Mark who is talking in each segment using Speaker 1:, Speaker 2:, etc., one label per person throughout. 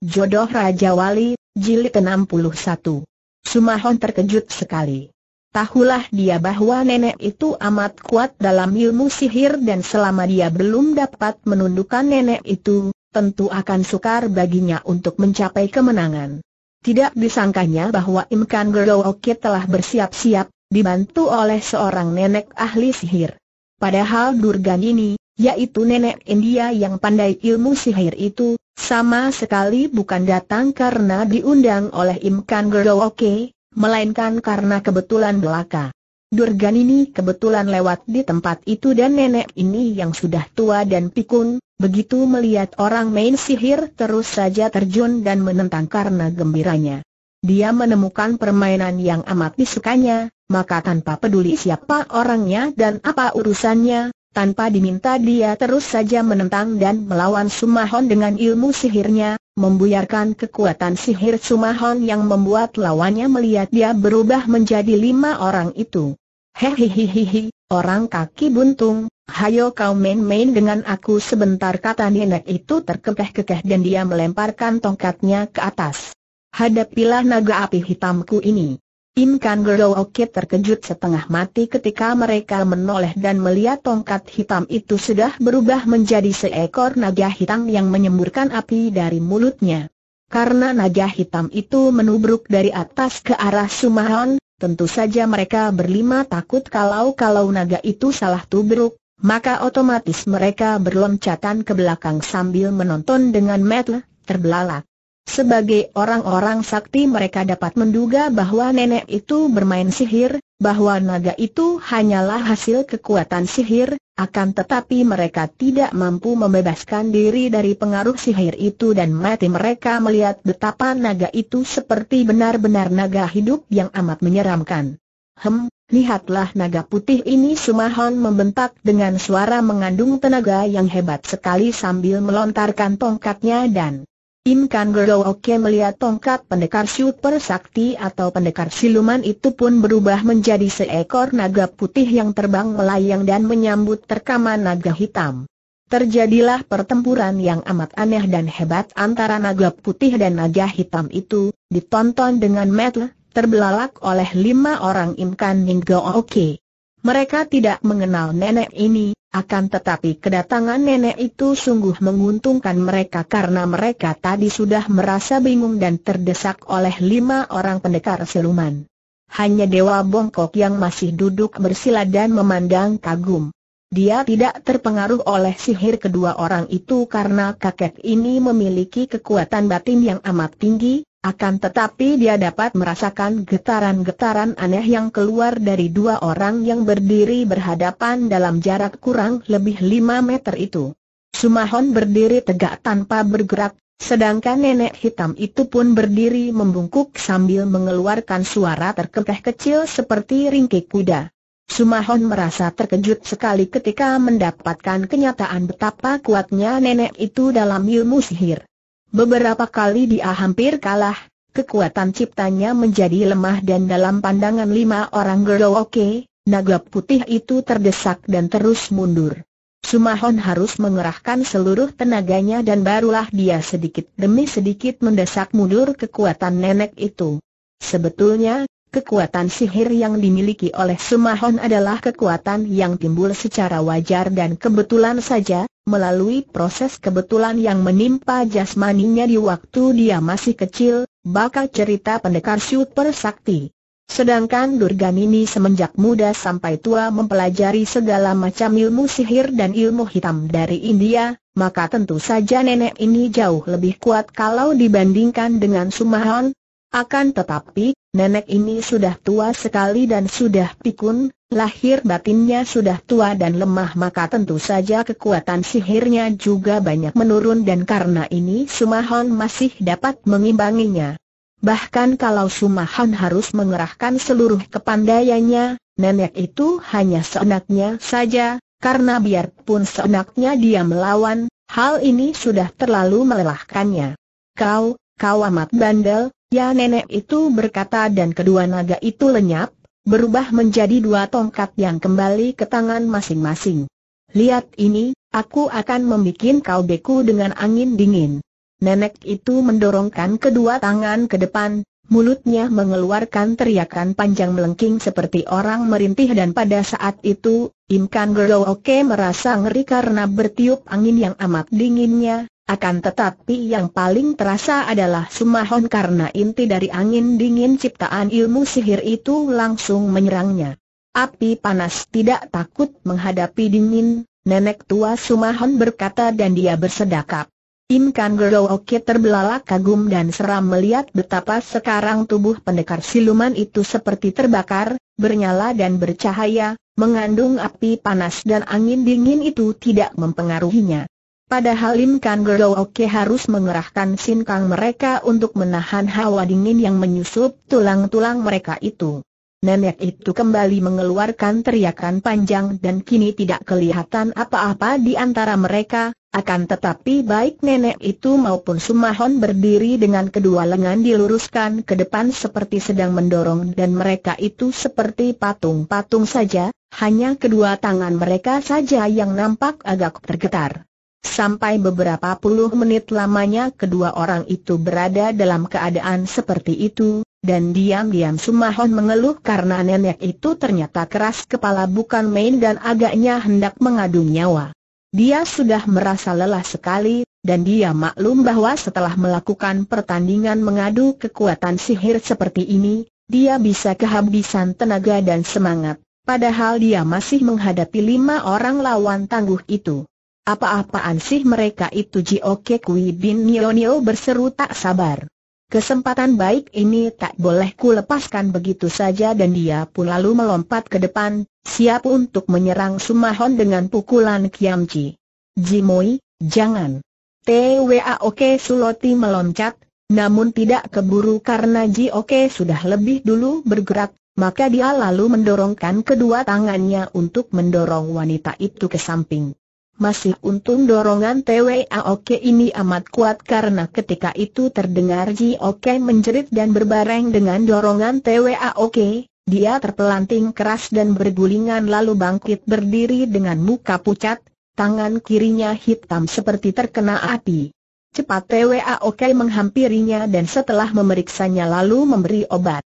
Speaker 1: Jodoh Raja Wali, Jilid 61. Sumahon terkejut sekali. Tahulah dia bahwa nenek itu amat kuat dalam ilmu sihir dan selama dia belum dapat menundukkan nenek itu, tentu akan sukar baginya untuk mencapai kemenangan. Tidak disangkanya bahwa Imkan Gerowokit telah bersiap-siap, dibantu oleh seorang nenek ahli sihir. Padahal Durgan ini, yaitu nenek India yang pandai ilmu sihir itu, sama sekali bukan datang karena diundang oleh Imkan Gerooke, melainkan karena kebetulan belaka. Durgan ini kebetulan lewat di tempat itu dan nenek ini yang sudah tua dan pikun, begitu melihat orang main sihir terus saja terjun dan menentang karena gembiranya. Dia menemukan permainan yang amat disukanya, maka tanpa peduli siapa orangnya dan apa urusannya, tanpa diminta dia terus saja menentang dan melawan Sumahon dengan ilmu sihirnya, membuyarkan kekuatan sihir Sumahon yang membuat lawannya melihat dia berubah menjadi lima orang itu. Hehehehehe, orang kaki buntung, hayo kau main-main dengan aku sebentar kata nenek itu terkekeh-kekeh dan dia melemparkan tongkatnya ke atas. Hadapilah naga api hitamku ini. Im Kan Gerowokit terkejut setengah mati ketika mereka menoleh dan melihat tongkat hitam itu sudah berubah menjadi seekor naga hitam yang menyemburkan api dari mulutnya. Karena naga hitam itu menubruk dari atas ke arah Sumahon, tentu saja mereka berlima takut kalau-kalau naga itu salah tubruk, maka otomatis mereka berloncatan ke belakang sambil menonton dengan metel, terbelalak. Sebagai orang-orang sakti mereka dapat menduga bahwa nenek itu bermain sihir, bahwa naga itu hanyalah hasil kekuatan sihir, akan tetapi mereka tidak mampu membebaskan diri dari pengaruh sihir itu dan mati mereka melihat betapa naga itu seperti benar-benar naga hidup yang amat menyeramkan. Hem, lihatlah naga putih ini Sumahon membentak dengan suara mengandung tenaga yang hebat sekali sambil melontarkan tongkatnya dan Im Kan Oke melihat tongkat pendekar super sakti atau pendekar siluman itu pun berubah menjadi seekor naga putih yang terbang melayang dan menyambut terkaman naga hitam. Terjadilah pertempuran yang amat aneh dan hebat antara naga putih dan naga hitam itu, ditonton dengan metel, terbelalak oleh lima orang Im Kan Oke. Mereka tidak mengenal nenek ini, akan tetapi kedatangan nenek itu sungguh menguntungkan mereka karena mereka tadi sudah merasa bingung dan terdesak oleh lima orang pendekar siluman. Hanya Dewa Bongkok yang masih duduk bersila dan memandang kagum. Dia tidak terpengaruh oleh sihir kedua orang itu karena kakek ini memiliki kekuatan batin yang amat tinggi, akan tetapi dia dapat merasakan getaran-getaran aneh yang keluar dari dua orang yang berdiri berhadapan dalam jarak kurang lebih lima meter itu. Sumahon berdiri tegak tanpa bergerak, sedangkan nenek hitam itu pun berdiri membungkuk sambil mengeluarkan suara terkekeh kecil seperti ringkik kuda. Sumahon merasa terkejut sekali ketika mendapatkan kenyataan betapa kuatnya nenek itu dalam ilmu sihir. Beberapa kali dia hampir kalah, kekuatan ciptanya menjadi lemah dan dalam pandangan lima orang Gerdo Oke, naga putih itu terdesak dan terus mundur. Sumahon harus mengerahkan seluruh tenaganya dan barulah dia sedikit demi sedikit mendesak mundur kekuatan nenek itu. Sebetulnya, Kekuatan sihir yang dimiliki oleh Sumahon adalah kekuatan yang timbul secara wajar dan kebetulan saja, melalui proses kebetulan yang menimpa jasmaninya di waktu dia masih kecil, bakal cerita pendekar super sakti. Sedangkan Durganini semenjak muda sampai tua mempelajari segala macam ilmu sihir dan ilmu hitam dari India, maka tentu saja nenek ini jauh lebih kuat kalau dibandingkan dengan Sumahon, akan tetapi, nenek ini sudah tua sekali dan sudah pikun, lahir batinnya sudah tua dan lemah maka tentu saja kekuatan sihirnya juga banyak menurun dan karena ini Sumahon masih dapat mengimbanginya. Bahkan kalau Sumahon harus mengerahkan seluruh kepandaiannya, nenek itu hanya seenaknya saja, karena biarpun seenaknya dia melawan, hal ini sudah terlalu melelahkannya. Kau, kau amat bandel, Ya nenek itu berkata dan kedua naga itu lenyap, berubah menjadi dua tongkat yang kembali ke tangan masing-masing. Lihat ini, aku akan membuat kau beku dengan angin dingin. Nenek itu mendorongkan kedua tangan ke depan, mulutnya mengeluarkan teriakan panjang melengking seperti orang merintih dan pada saat itu, Imkan Gerooke merasa ngeri karena bertiup angin yang amat dinginnya, akan tetapi yang paling terasa adalah Sumahon karena inti dari angin dingin ciptaan ilmu sihir itu langsung menyerangnya. Api panas tidak takut menghadapi dingin, nenek tua Sumahon berkata dan dia bersedakap. Im Kan Gerooki terbelalak kagum dan seram melihat betapa sekarang tubuh pendekar siluman itu seperti terbakar, bernyala dan bercahaya, mengandung api panas dan angin dingin itu tidak mempengaruhinya. Padahal Lim Kang Oke harus mengerahkan sinkang mereka untuk menahan hawa dingin yang menyusup tulang-tulang mereka itu. Nenek itu kembali mengeluarkan teriakan panjang dan kini tidak kelihatan apa-apa di antara mereka, akan tetapi baik nenek itu maupun Sumahon berdiri dengan kedua lengan diluruskan ke depan seperti sedang mendorong dan mereka itu seperti patung-patung saja, hanya kedua tangan mereka saja yang nampak agak tergetar. Sampai beberapa puluh menit lamanya kedua orang itu berada dalam keadaan seperti itu, dan diam-diam Sumahon mengeluh karena nenek itu ternyata keras kepala bukan main dan agaknya hendak mengadu nyawa. Dia sudah merasa lelah sekali, dan dia maklum bahwa setelah melakukan pertandingan mengadu kekuatan sihir seperti ini, dia bisa kehabisan tenaga dan semangat, padahal dia masih menghadapi lima orang lawan tangguh itu. Apa-apaan sih mereka itu Ji Ok Kui Bin Nio Nio berseru tak sabar. Kesempatan baik ini tak boleh ku lepaskan begitu saja dan dia pun lalu melompat ke depan, siap untuk menyerang Sumahon dengan pukulan Kiam Ji Jimoi, jangan. TWA Oke Suloti meloncat, namun tidak keburu karena Ji Oke sudah lebih dulu bergerak, maka dia lalu mendorongkan kedua tangannya untuk mendorong wanita itu ke samping. Masih untung dorongan TWA Oke ini amat kuat karena ketika itu terdengar Ji Oke menjerit dan berbareng dengan dorongan TWA Oke, dia terpelanting keras dan bergulingan lalu bangkit berdiri dengan muka pucat, tangan kirinya hitam seperti terkena api. Cepat TWA Oke menghampirinya dan setelah memeriksanya lalu memberi obat.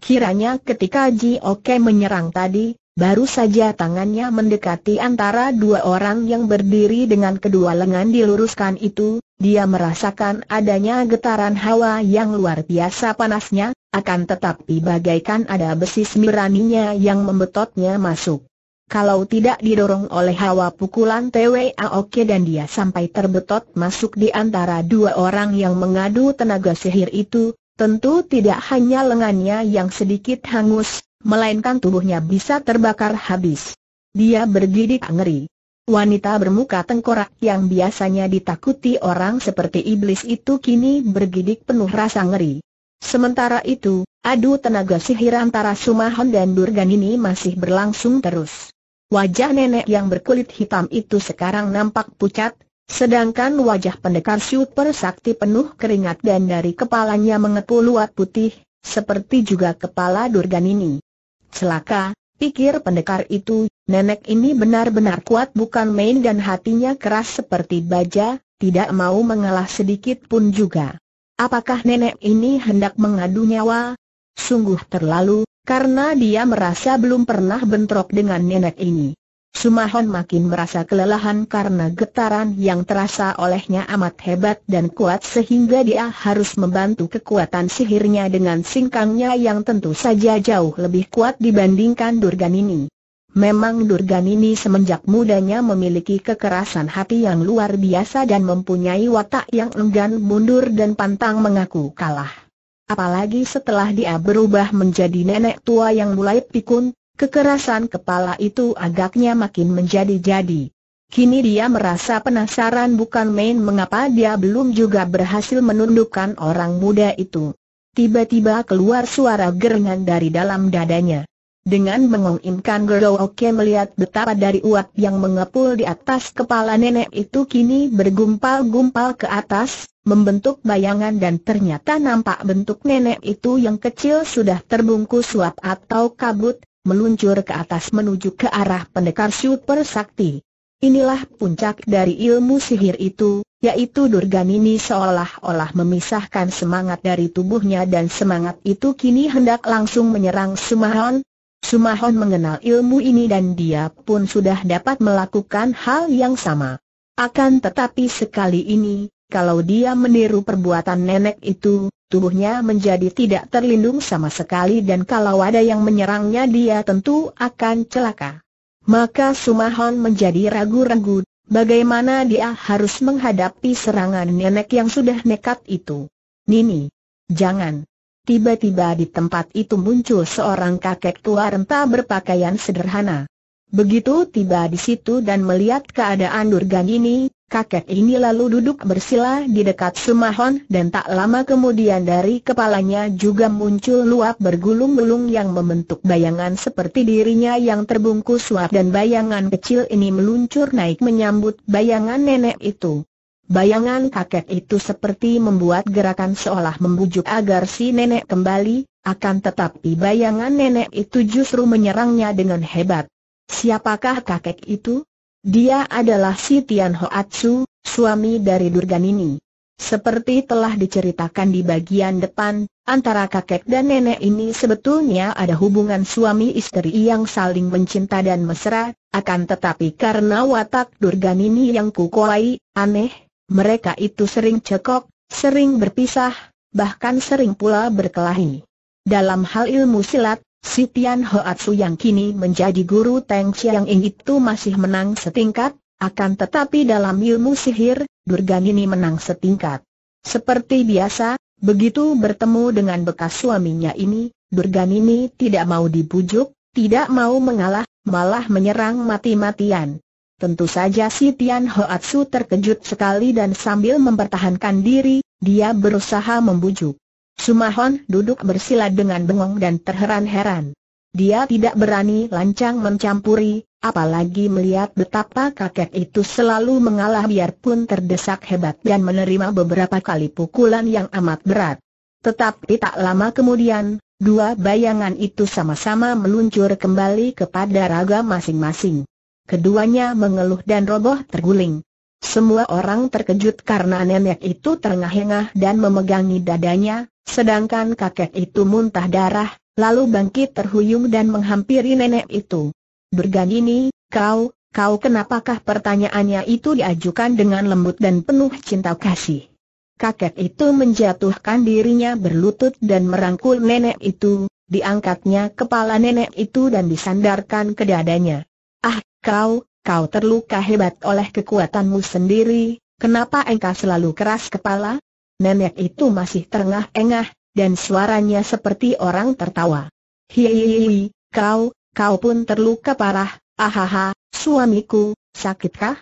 Speaker 1: Kiranya ketika Ji Oke menyerang tadi, Baru saja tangannya mendekati antara dua orang yang berdiri dengan kedua lengan diluruskan itu, dia merasakan adanya getaran hawa yang luar biasa panasnya, akan tetapi bagaikan ada besi semiraninya yang membetotnya masuk. Kalau tidak didorong oleh hawa pukulan TWA Oke dan dia sampai terbetot masuk di antara dua orang yang mengadu tenaga sihir itu, tentu tidak hanya lengannya yang sedikit hangus, melainkan tubuhnya bisa terbakar habis. Dia bergidik ngeri. Wanita bermuka tengkorak yang biasanya ditakuti orang seperti iblis itu kini bergidik penuh rasa ngeri. Sementara itu, adu tenaga sihir antara Sumahon dan Durgan ini masih berlangsung terus. Wajah nenek yang berkulit hitam itu sekarang nampak pucat, sedangkan wajah pendekar super sakti penuh keringat dan dari kepalanya mengepul luat putih, seperti juga kepala Durgan ini celaka, pikir pendekar itu, nenek ini benar-benar kuat bukan main dan hatinya keras seperti baja, tidak mau mengalah sedikit pun juga. Apakah nenek ini hendak mengadu nyawa? Sungguh terlalu, karena dia merasa belum pernah bentrok dengan nenek ini. Sumahon makin merasa kelelahan karena getaran yang terasa olehnya amat hebat dan kuat sehingga dia harus membantu kekuatan sihirnya dengan singkangnya yang tentu saja jauh lebih kuat dibandingkan Durganini. Memang Durganini semenjak mudanya memiliki kekerasan hati yang luar biasa dan mempunyai watak yang enggan mundur dan pantang mengaku kalah. Apalagi setelah dia berubah menjadi nenek tua yang mulai pikun, Kekerasan kepala itu agaknya makin menjadi-jadi. Kini dia merasa penasaran bukan main mengapa dia belum juga berhasil menundukkan orang muda itu. Tiba-tiba keluar suara gerengan dari dalam dadanya. Dengan mengunginkan Gerdo Oke melihat betapa dari uap yang mengepul di atas kepala nenek itu kini bergumpal-gumpal ke atas, membentuk bayangan dan ternyata nampak bentuk nenek itu yang kecil sudah terbungkus uap atau kabut, meluncur ke atas menuju ke arah pendekar super sakti. Inilah puncak dari ilmu sihir itu, yaitu Durganini seolah-olah memisahkan semangat dari tubuhnya dan semangat itu kini hendak langsung menyerang Sumahon. Sumahon mengenal ilmu ini dan dia pun sudah dapat melakukan hal yang sama. Akan tetapi sekali ini, kalau dia meniru perbuatan nenek itu, tubuhnya menjadi tidak terlindung sama sekali dan kalau ada yang menyerangnya dia tentu akan celaka. Maka Sumahon menjadi ragu-ragu, bagaimana dia harus menghadapi serangan nenek yang sudah nekat itu. Nini, jangan. Tiba-tiba di tempat itu muncul seorang kakek tua renta berpakaian sederhana. Begitu tiba di situ dan melihat keadaan Durga ini, Kakek ini lalu duduk bersila di dekat Sumahon dan tak lama kemudian dari kepalanya juga muncul luap bergulung-gulung yang membentuk bayangan seperti dirinya yang terbungkus suap dan bayangan kecil ini meluncur naik menyambut bayangan nenek itu. Bayangan kakek itu seperti membuat gerakan seolah membujuk agar si nenek kembali, akan tetapi bayangan nenek itu justru menyerangnya dengan hebat. Siapakah kakek itu? Dia adalah si Tian Hoatsu, suami dari Durganini. Seperti telah diceritakan di bagian depan, antara kakek dan nenek ini sebetulnya ada hubungan suami istri yang saling mencinta dan mesra, akan tetapi karena watak Durganini yang kukuai, aneh, mereka itu sering cekok, sering berpisah, bahkan sering pula berkelahi. Dalam hal ilmu silat, Si Tian Hoatsu yang kini menjadi guru Teng Chiang Ing itu masih menang setingkat, akan tetapi dalam ilmu sihir, Durgan ini menang setingkat. Seperti biasa, begitu bertemu dengan bekas suaminya ini, Durgan ini tidak mau dibujuk, tidak mau mengalah, malah menyerang mati-matian. Tentu saja si Tian Hoatsu terkejut sekali dan sambil mempertahankan diri, dia berusaha membujuk. Sumahon duduk bersila dengan bengong dan terheran-heran. Dia tidak berani lancang mencampuri, apalagi melihat betapa kakek itu selalu mengalah biarpun terdesak hebat dan menerima beberapa kali pukulan yang amat berat. Tetapi tak lama kemudian, dua bayangan itu sama-sama meluncur kembali kepada raga masing-masing. Keduanya mengeluh dan roboh terguling. Semua orang terkejut karena nenek itu terengah-engah dan memegangi dadanya, sedangkan kakek itu muntah darah, lalu bangkit terhuyung dan menghampiri nenek itu. ini, kau, kau kenapakah pertanyaannya itu diajukan dengan lembut dan penuh cinta kasih? Kakek itu menjatuhkan dirinya berlutut dan merangkul nenek itu, diangkatnya kepala nenek itu dan disandarkan ke dadanya. Ah, kau, Kau terluka hebat oleh kekuatanmu sendiri, kenapa engkau selalu keras kepala? Nenek itu masih terengah-engah, dan suaranya seperti orang tertawa. Hihihi, kau, kau pun terluka parah, ahaha, suamiku, sakitkah?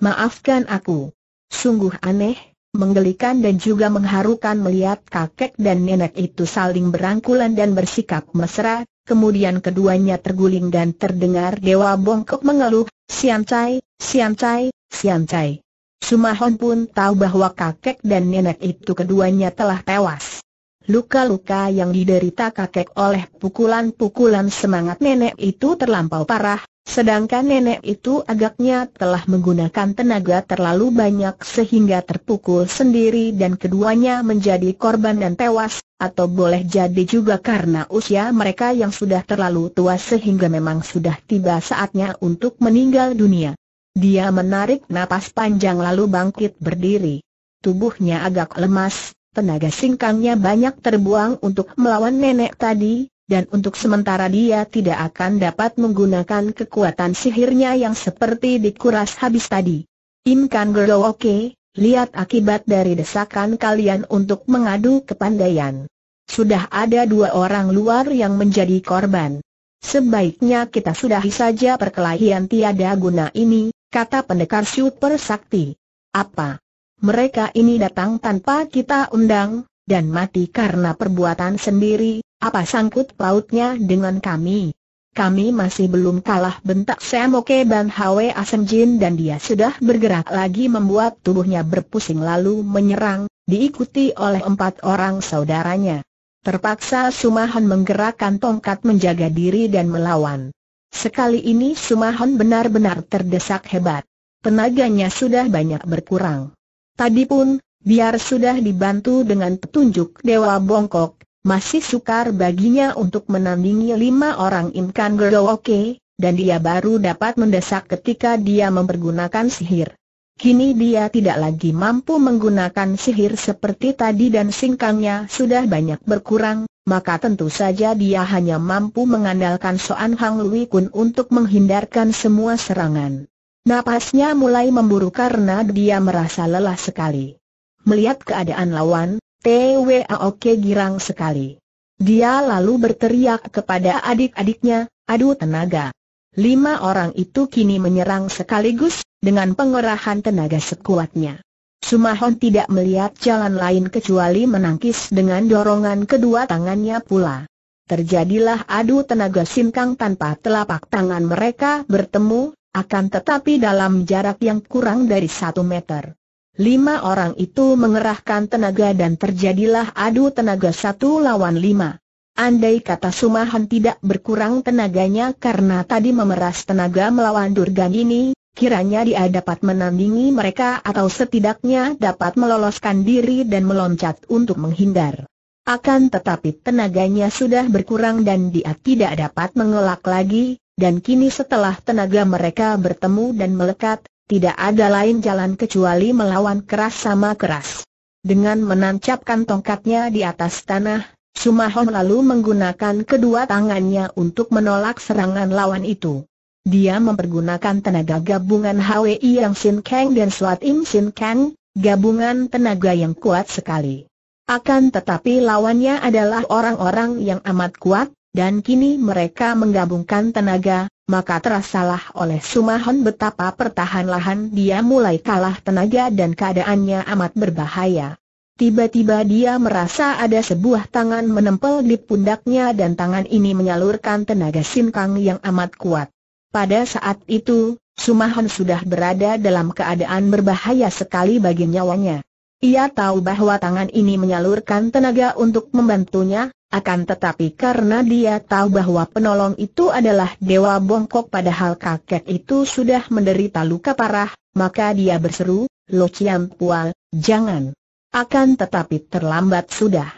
Speaker 1: Maafkan aku. Sungguh aneh, menggelikan dan juga mengharukan melihat kakek dan nenek itu saling berangkulan dan bersikap mesra, kemudian keduanya terguling dan terdengar Dewa Bongkok mengeluh, Sian Cai, Sian Cai, Sian Cai. Sumahon pun tahu bahwa kakek dan nenek itu keduanya telah tewas. Luka-luka yang diderita kakek oleh pukulan-pukulan semangat nenek itu terlampau parah, Sedangkan nenek itu agaknya telah menggunakan tenaga terlalu banyak sehingga terpukul sendiri dan keduanya menjadi korban dan tewas, atau boleh jadi juga karena usia mereka yang sudah terlalu tua sehingga memang sudah tiba saatnya untuk meninggal dunia. Dia menarik napas panjang lalu bangkit berdiri. Tubuhnya agak lemas, tenaga singkangnya banyak terbuang untuk melawan nenek tadi, dan untuk sementara dia tidak akan dapat menggunakan kekuatan sihirnya yang seperti dikuras habis tadi. Im Kan Gero oke, lihat akibat dari desakan kalian untuk mengadu kepandaian. Sudah ada dua orang luar yang menjadi korban. Sebaiknya kita sudahi saja perkelahian tiada guna ini, kata pendekar super sakti. Apa? Mereka ini datang tanpa kita undang, dan mati karena perbuatan sendiri, apa sangkut pautnya dengan kami? Kami masih belum kalah bentak Semoke Ban Hwe Asem Jin dan dia sudah bergerak lagi membuat tubuhnya berpusing lalu menyerang, diikuti oleh empat orang saudaranya. Terpaksa Sumahan menggerakkan tongkat menjaga diri dan melawan. Sekali ini Sumahan benar-benar terdesak hebat. Tenaganya sudah banyak berkurang. Tadi pun, biar sudah dibantu dengan petunjuk Dewa Bongkok, masih sukar baginya untuk menandingi lima orang imkan Oke, dan dia baru dapat mendesak ketika dia mempergunakan sihir. Kini dia tidak lagi mampu menggunakan sihir seperti tadi dan singkangnya sudah banyak berkurang, maka tentu saja dia hanya mampu mengandalkan Soan Hang Lui Kun untuk menghindarkan semua serangan. Napasnya mulai memburu karena dia merasa lelah sekali. Melihat keadaan lawan, oke girang sekali. Dia lalu berteriak kepada adik-adiknya, aduh tenaga. Lima orang itu kini menyerang sekaligus, dengan pengerahan tenaga sekuatnya. Sumahon tidak melihat jalan lain kecuali menangkis dengan dorongan kedua tangannya pula. Terjadilah adu tenaga sinkang tanpa telapak tangan mereka bertemu, akan tetapi dalam jarak yang kurang dari satu meter. Lima orang itu mengerahkan tenaga dan terjadilah adu tenaga satu lawan lima. Andai kata Sumahan tidak berkurang tenaganya karena tadi memeras tenaga melawan Durgan ini, kiranya dia dapat menandingi mereka atau setidaknya dapat meloloskan diri dan meloncat untuk menghindar. Akan tetapi tenaganya sudah berkurang dan dia tidak dapat mengelak lagi, dan kini setelah tenaga mereka bertemu dan melekat, tidak ada lain jalan kecuali melawan keras sama keras. Dengan menancapkan tongkatnya di atas tanah, Sumahon lalu menggunakan kedua tangannya untuk menolak serangan lawan itu. Dia mempergunakan tenaga gabungan HWI yang Sin Kang dan Swat Im Sin Kang, gabungan tenaga yang kuat sekali. Akan tetapi lawannya adalah orang-orang yang amat kuat, dan kini mereka menggabungkan tenaga, maka terasalah oleh Sumahon betapa pertahanlahan dia mulai kalah tenaga dan keadaannya amat berbahaya. Tiba-tiba dia merasa ada sebuah tangan menempel di pundaknya dan tangan ini menyalurkan tenaga sinkang yang amat kuat. Pada saat itu, Sumahon sudah berada dalam keadaan berbahaya sekali bagi nyawanya. Ia tahu bahwa tangan ini menyalurkan tenaga untuk membantunya, akan tetapi karena dia tahu bahwa penolong itu adalah Dewa Bongkok padahal kakek itu sudah menderita luka parah, maka dia berseru, Lo Chiam Pual, jangan. Akan tetapi terlambat sudah.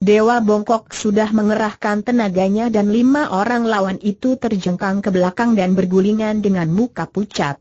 Speaker 1: Dewa Bongkok sudah mengerahkan tenaganya dan lima orang lawan itu terjengkang ke belakang dan bergulingan dengan muka pucat.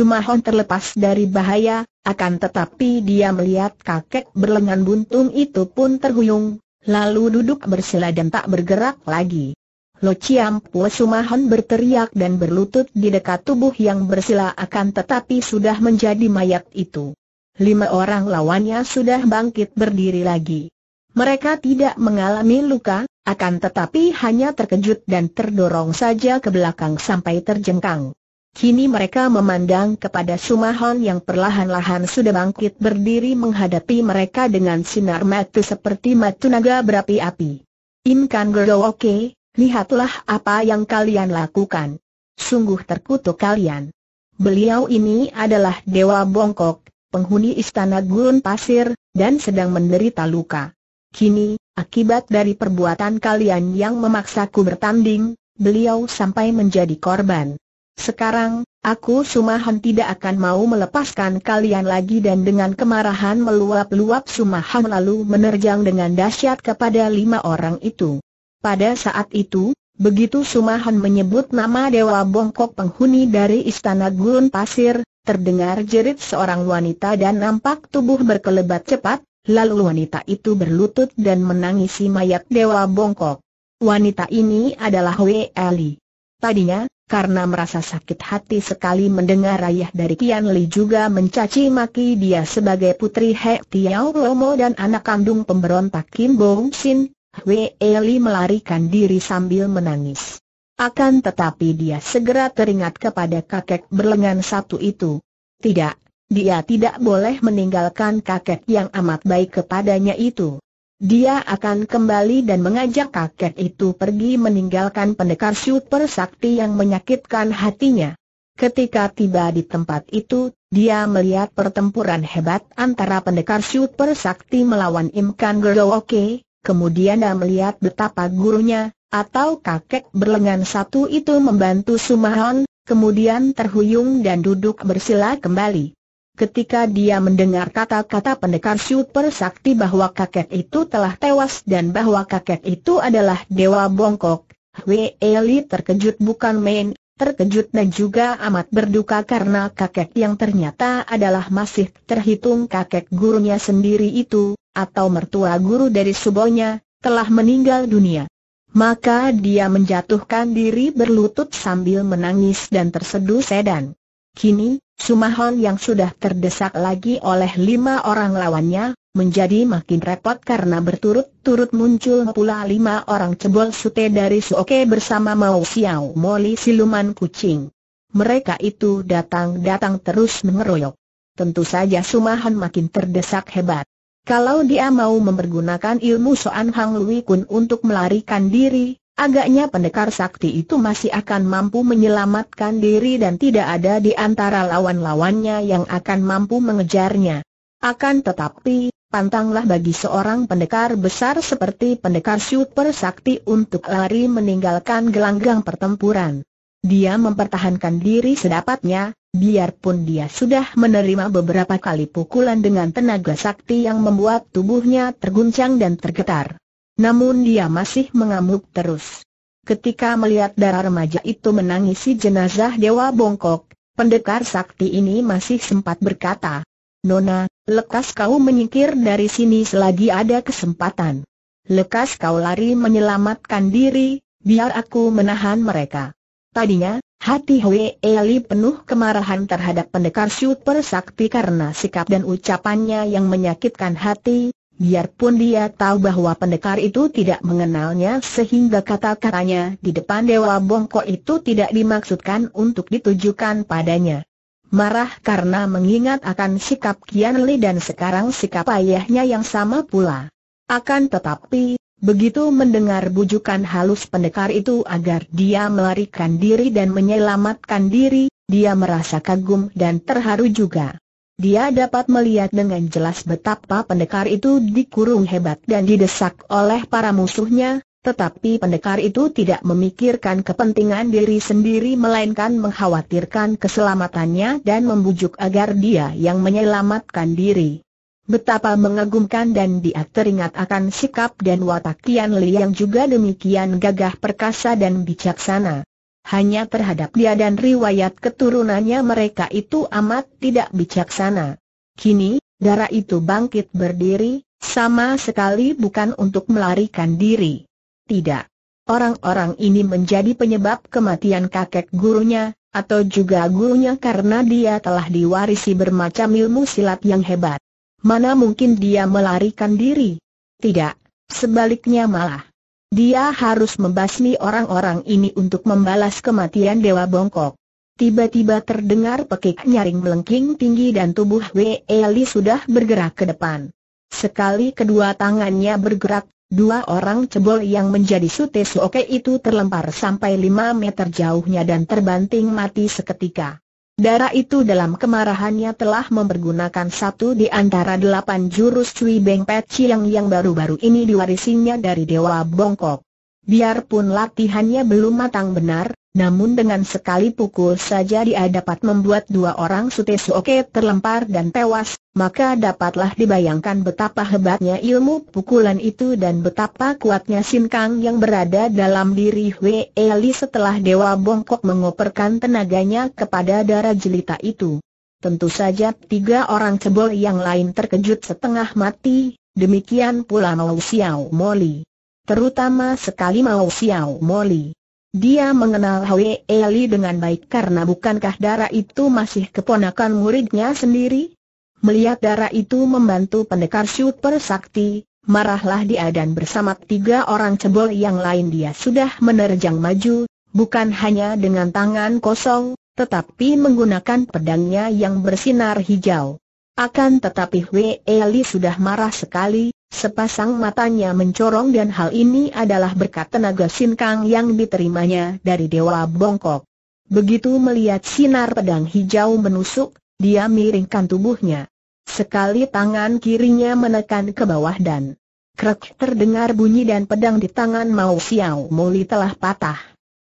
Speaker 1: Sumahon terlepas dari bahaya, akan tetapi dia melihat kakek berlengan buntung itu pun terhuyung, lalu duduk bersila dan tak bergerak lagi. Lo Chiam Pue Sumahon berteriak dan berlutut di dekat tubuh yang bersila akan tetapi sudah menjadi mayat itu. Lima orang lawannya sudah bangkit berdiri lagi. Mereka tidak mengalami luka, akan tetapi hanya terkejut dan terdorong saja ke belakang sampai terjengkang. Kini mereka memandang kepada Sumahon yang perlahan-lahan sudah bangkit berdiri menghadapi mereka dengan sinar mata seperti mata naga berapi-api. Imkan Gerdo Oke, lihatlah apa yang kalian lakukan. Sungguh terkutuk kalian. Beliau ini adalah Dewa Bongkok, penghuni istana gurun pasir, dan sedang menderita luka. Kini, akibat dari perbuatan kalian yang memaksaku bertanding, beliau sampai menjadi korban. Sekarang, aku Sumahan tidak akan mau melepaskan kalian lagi dan dengan kemarahan meluap-luap Sumahan lalu menerjang dengan dahsyat kepada lima orang itu. Pada saat itu, begitu Sumahan menyebut nama Dewa Bongkok penghuni dari Istana Gurun Pasir, terdengar jerit seorang wanita dan nampak tubuh berkelebat cepat, lalu wanita itu berlutut dan menangisi mayat Dewa Bongkok. Wanita ini adalah Wei Ali. Tadinya, karena merasa sakit hati sekali mendengar ayah dari Kian Li juga mencaci maki dia sebagai putri He Tiao Lomo dan anak kandung pemberontak Kim Bong Sin, Wei e Li melarikan diri sambil menangis. Akan tetapi dia segera teringat kepada kakek berlengan satu itu. Tidak, dia tidak boleh meninggalkan kakek yang amat baik kepadanya itu. Dia akan kembali dan mengajak kakek itu pergi meninggalkan pendekar super sakti yang menyakitkan hatinya. Ketika tiba di tempat itu, dia melihat pertempuran hebat antara pendekar super sakti melawan Imkan Gerooke, kemudian dia melihat betapa gurunya, atau kakek berlengan satu itu membantu Sumahon, kemudian terhuyung dan duduk bersila kembali. Ketika dia mendengar kata-kata pendekar super sakti bahwa kakek itu telah tewas dan bahwa kakek itu adalah dewa bongkok, Hui Eli terkejut bukan main, terkejut dan juga amat berduka karena kakek yang ternyata adalah masih terhitung kakek gurunya sendiri itu, atau mertua guru dari subonya, telah meninggal dunia. Maka dia menjatuhkan diri berlutut sambil menangis dan terseduh sedan. Kini, Sumahon yang sudah terdesak lagi oleh lima orang lawannya, menjadi makin repot karena berturut-turut muncul pula lima orang cebol sute dari Suoke bersama Mao Xiao Moli siluman kucing. Mereka itu datang-datang terus mengeroyok. Tentu saja Sumahan makin terdesak hebat. Kalau dia mau mempergunakan ilmu Soan Hang Lui Kun untuk melarikan diri, Agaknya pendekar sakti itu masih akan mampu menyelamatkan diri dan tidak ada di antara lawan-lawannya yang akan mampu mengejarnya. Akan tetapi, pantanglah bagi seorang pendekar besar seperti pendekar super sakti untuk lari meninggalkan gelanggang pertempuran. Dia mempertahankan diri sedapatnya, biarpun dia sudah menerima beberapa kali pukulan dengan tenaga sakti yang membuat tubuhnya terguncang dan tergetar. Namun dia masih mengamuk terus. Ketika melihat darah remaja itu menangisi jenazah Dewa Bongkok, pendekar sakti ini masih sempat berkata, Nona, lekas kau menyingkir dari sini selagi ada kesempatan. Lekas kau lari menyelamatkan diri, biar aku menahan mereka. Tadinya, hati Hwee Eli penuh kemarahan terhadap pendekar super sakti karena sikap dan ucapannya yang menyakitkan hati, Biarpun dia tahu bahwa pendekar itu tidak mengenalnya sehingga kata-katanya di depan Dewa Bongkok itu tidak dimaksudkan untuk ditujukan padanya. Marah karena mengingat akan sikap Kian Li dan sekarang sikap ayahnya yang sama pula. Akan tetapi, begitu mendengar bujukan halus pendekar itu agar dia melarikan diri dan menyelamatkan diri, dia merasa kagum dan terharu juga. Dia dapat melihat dengan jelas betapa pendekar itu dikurung hebat dan didesak oleh para musuhnya, tetapi pendekar itu tidak memikirkan kepentingan diri sendiri melainkan mengkhawatirkan keselamatannya dan membujuk agar dia yang menyelamatkan diri. Betapa mengagumkan dan dia teringat akan sikap dan watak Tian Li yang juga demikian gagah perkasa dan bijaksana. Hanya terhadap dia dan riwayat keturunannya mereka itu amat tidak bijaksana. Kini, darah itu bangkit berdiri, sama sekali bukan untuk melarikan diri. Tidak. Orang-orang ini menjadi penyebab kematian kakek gurunya, atau juga gurunya karena dia telah diwarisi bermacam ilmu silat yang hebat. Mana mungkin dia melarikan diri? Tidak, sebaliknya malah. Dia harus membasmi orang-orang ini untuk membalas kematian Dewa Bongkok. Tiba-tiba terdengar pekik nyaring melengking tinggi dan tubuh Wei Li sudah bergerak ke depan. Sekali kedua tangannya bergerak, dua orang cebol yang menjadi sute suoke itu terlempar sampai lima meter jauhnya dan terbanting mati seketika. Darah itu dalam kemarahannya telah mempergunakan satu di antara delapan jurus Cui Beng Pet Chiang yang baru-baru ini diwarisinya dari Dewa Bongkok. Biarpun latihannya belum matang benar, namun dengan sekali pukul saja dia dapat membuat dua orang Suoke terlempar dan tewas, maka dapatlah dibayangkan betapa hebatnya ilmu pukulan itu dan betapa kuatnya sinkang yang berada dalam diri Hui Eli setelah Dewa Bongkok mengoperkan tenaganya kepada darah jelita itu. Tentu saja tiga orang cebol yang lain terkejut setengah mati, demikian pula Mau Xiao Moli. Terutama sekali Mao Xiao Moli. Dia mengenal Hwe Eli dengan baik karena bukankah darah itu masih keponakan muridnya sendiri? Melihat darah itu membantu pendekar super sakti, marahlah dia dan bersama tiga orang cebol yang lain dia sudah menerjang maju, bukan hanya dengan tangan kosong, tetapi menggunakan pedangnya yang bersinar hijau. Akan tetapi Hwe Eli sudah marah sekali, Sepasang matanya mencorong dan hal ini adalah berkat tenaga sin kang yang diterimanya dari Dewa Bongkok. Begitu melihat sinar pedang hijau menusuk, dia miringkan tubuhnya. Sekali tangan kirinya menekan ke bawah dan krek terdengar bunyi dan pedang di tangan Mao Xiao moli telah patah.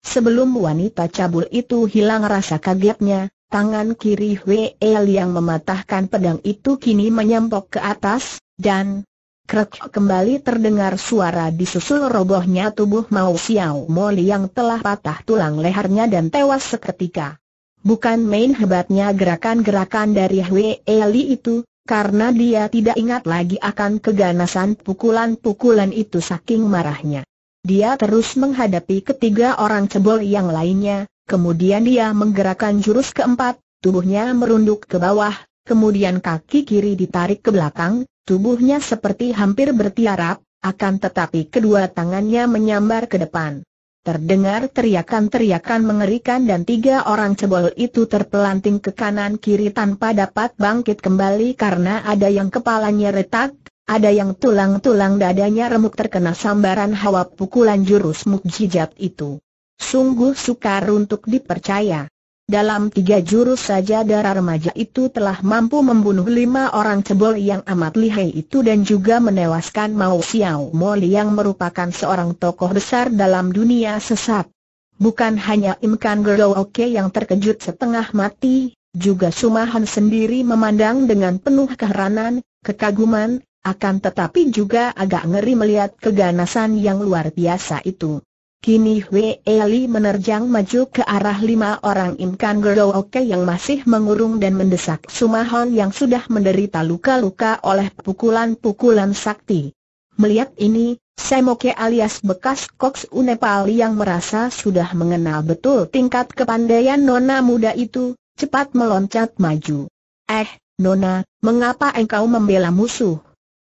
Speaker 1: Sebelum wanita cabul itu hilang rasa kagetnya, tangan kiri Wei El yang mematahkan pedang itu kini menyampok ke atas, dan Krek kembali terdengar suara disusul robohnya tubuh Mao Xiao Moli yang telah patah tulang lehernya dan tewas seketika. Bukan main hebatnya gerakan-gerakan dari Hwe Eli itu, karena dia tidak ingat lagi akan keganasan pukulan-pukulan itu saking marahnya. Dia terus menghadapi ketiga orang cebol yang lainnya, kemudian dia menggerakkan jurus keempat, tubuhnya merunduk ke bawah, Kemudian kaki kiri ditarik ke belakang, tubuhnya seperti hampir bertiarap, akan tetapi kedua tangannya menyambar ke depan. Terdengar teriakan-teriakan mengerikan dan tiga orang cebol itu terpelanting ke kanan-kiri tanpa dapat bangkit kembali karena ada yang kepalanya retak, ada yang tulang-tulang dadanya remuk terkena sambaran hawa pukulan jurus mukjizat itu. Sungguh sukar untuk dipercaya. Dalam tiga jurus saja darah remaja itu telah mampu membunuh lima orang cebol yang amat lihai itu dan juga menewaskan Mao Xiao Moli yang merupakan seorang tokoh besar dalam dunia sesat. Bukan hanya Im Kan Oke yang terkejut setengah mati, juga Sumahan sendiri memandang dengan penuh keheranan, kekaguman, akan tetapi juga agak ngeri melihat keganasan yang luar biasa itu. Kini Hui Eli menerjang maju ke arah lima orang Imkan Oke yang masih mengurung dan mendesak Sumahon yang sudah menderita luka-luka oleh pukulan-pukulan sakti. Melihat ini, Semoke alias bekas koks Unepal yang merasa sudah mengenal betul tingkat kepandaian Nona muda itu, cepat meloncat maju. Eh, Nona, mengapa engkau membela musuh?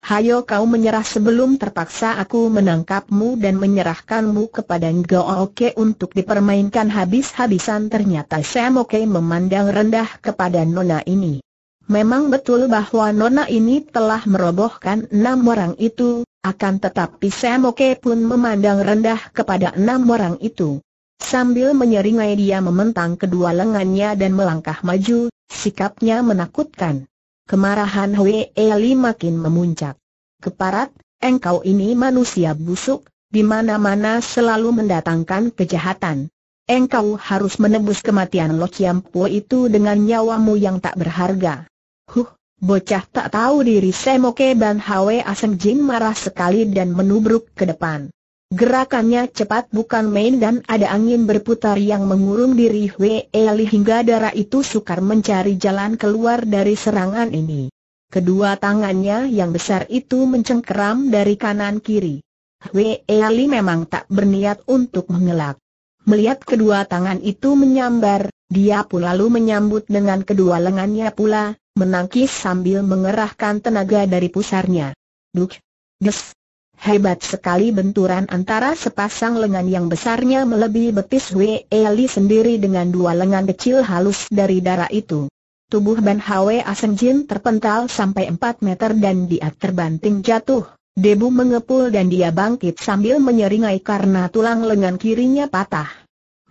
Speaker 1: Hayo kau menyerah sebelum terpaksa aku menangkapmu dan menyerahkanmu kepada Oke untuk dipermainkan habis-habisan ternyata Samoke memandang rendah kepada Nona ini. Memang betul bahwa Nona ini telah merobohkan enam orang itu, akan tetapi Samoke pun memandang rendah kepada enam orang itu. Sambil menyeringai dia mementang kedua lengannya dan melangkah maju, sikapnya menakutkan. Kemarahan Hwee Li makin memuncak. Keparat, engkau ini manusia busuk, di mana-mana selalu mendatangkan kejahatan. Engkau harus menebus kematian Lo Chiam Po itu dengan nyawamu yang tak berharga. Huh, bocah tak tahu diri Semoke Ban Hwe Aseng Jin marah sekali dan menubruk ke depan. Gerakannya cepat bukan main dan ada angin berputar yang mengurung diri Hwee Li hingga darah itu sukar mencari jalan keluar dari serangan ini. Kedua tangannya yang besar itu mencengkeram dari kanan kiri. Hwee Li memang tak berniat untuk mengelak. Melihat kedua tangan itu menyambar, dia pun lalu menyambut dengan kedua lengannya pula, menangkis sambil mengerahkan tenaga dari pusarnya. Duk! Des! Hebat sekali benturan antara sepasang lengan yang besarnya melebihi betis Wei Li sendiri dengan dua lengan kecil halus dari darah itu. Tubuh Ban Hwe Jin terpental sampai 4 meter dan dia terbanting jatuh. Debu mengepul dan dia bangkit sambil menyeringai karena tulang lengan kirinya patah.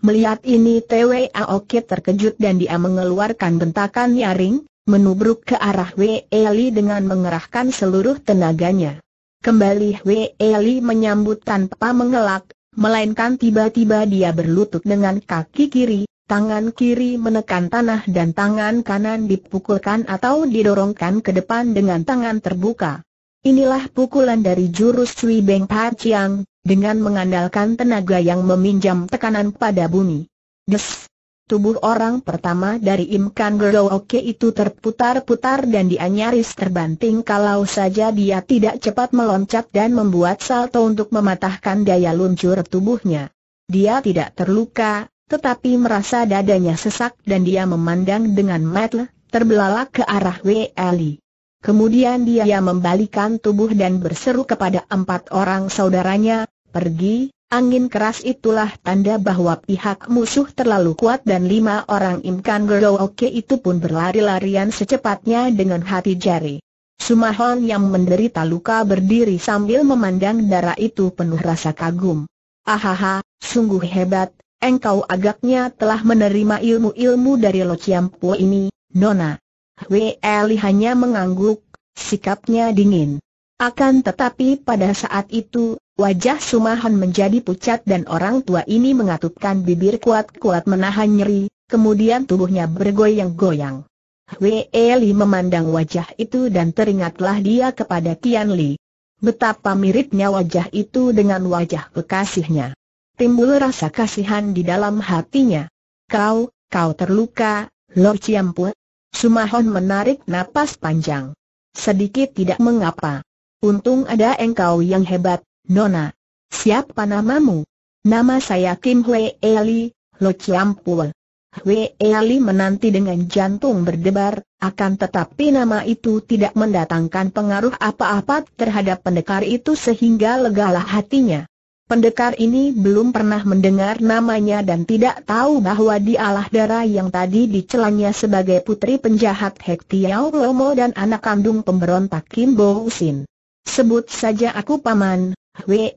Speaker 1: Melihat ini Twe Aoki terkejut dan dia mengeluarkan bentakan nyaring, menubruk ke arah Wei Li dengan mengerahkan seluruh tenaganya. Kembali Hwee Li menyambut tanpa mengelak, melainkan tiba-tiba dia berlutut dengan kaki kiri, tangan kiri menekan tanah dan tangan kanan dipukulkan atau didorongkan ke depan dengan tangan terbuka. Inilah pukulan dari jurus Cui Beng Chiang, dengan mengandalkan tenaga yang meminjam tekanan pada bumi. Des! Tubuh orang pertama dari Imkan Gerooke itu terputar-putar dan dia nyaris terbanting kalau saja dia tidak cepat meloncat dan membuat salto untuk mematahkan daya luncur tubuhnya. Dia tidak terluka, tetapi merasa dadanya sesak dan dia memandang dengan mata terbelalak ke arah Weli. Kemudian dia membalikan tubuh dan berseru kepada empat orang saudaranya, pergi, Angin keras itulah tanda bahwa pihak musuh terlalu kuat dan lima orang imkan Gerooke itu pun berlari-larian secepatnya dengan hati jari. Sumahon yang menderita luka berdiri sambil memandang darah itu penuh rasa kagum. Ahaha, sungguh hebat, engkau agaknya telah menerima ilmu-ilmu dari Lo Chiampu ini, Nona. Wei hanya mengangguk, sikapnya dingin. Akan tetapi pada saat itu, Wajah Sumahan menjadi pucat dan orang tua ini mengatupkan bibir kuat-kuat menahan nyeri, kemudian tubuhnya bergoyang-goyang. Wei Li memandang wajah itu dan teringatlah dia kepada Tian Li. Betapa miripnya wajah itu dengan wajah kekasihnya. Timbul rasa kasihan di dalam hatinya. Kau, kau terluka, Lord Ciampu. Sumahon menarik napas panjang. Sedikit tidak mengapa. Untung ada engkau yang hebat, Nona. Siapa namamu? Nama saya Kim Hwee Eli, Lo Chiam Pue. Hwee Eli menanti dengan jantung berdebar, akan tetapi nama itu tidak mendatangkan pengaruh apa-apa terhadap pendekar itu sehingga legalah hatinya. Pendekar ini belum pernah mendengar namanya dan tidak tahu bahwa dialah darah yang tadi dicelanya sebagai putri penjahat Hek Tiau Lomo dan anak kandung pemberontak Kim Bo Sin. Sebut saja aku paman, Hui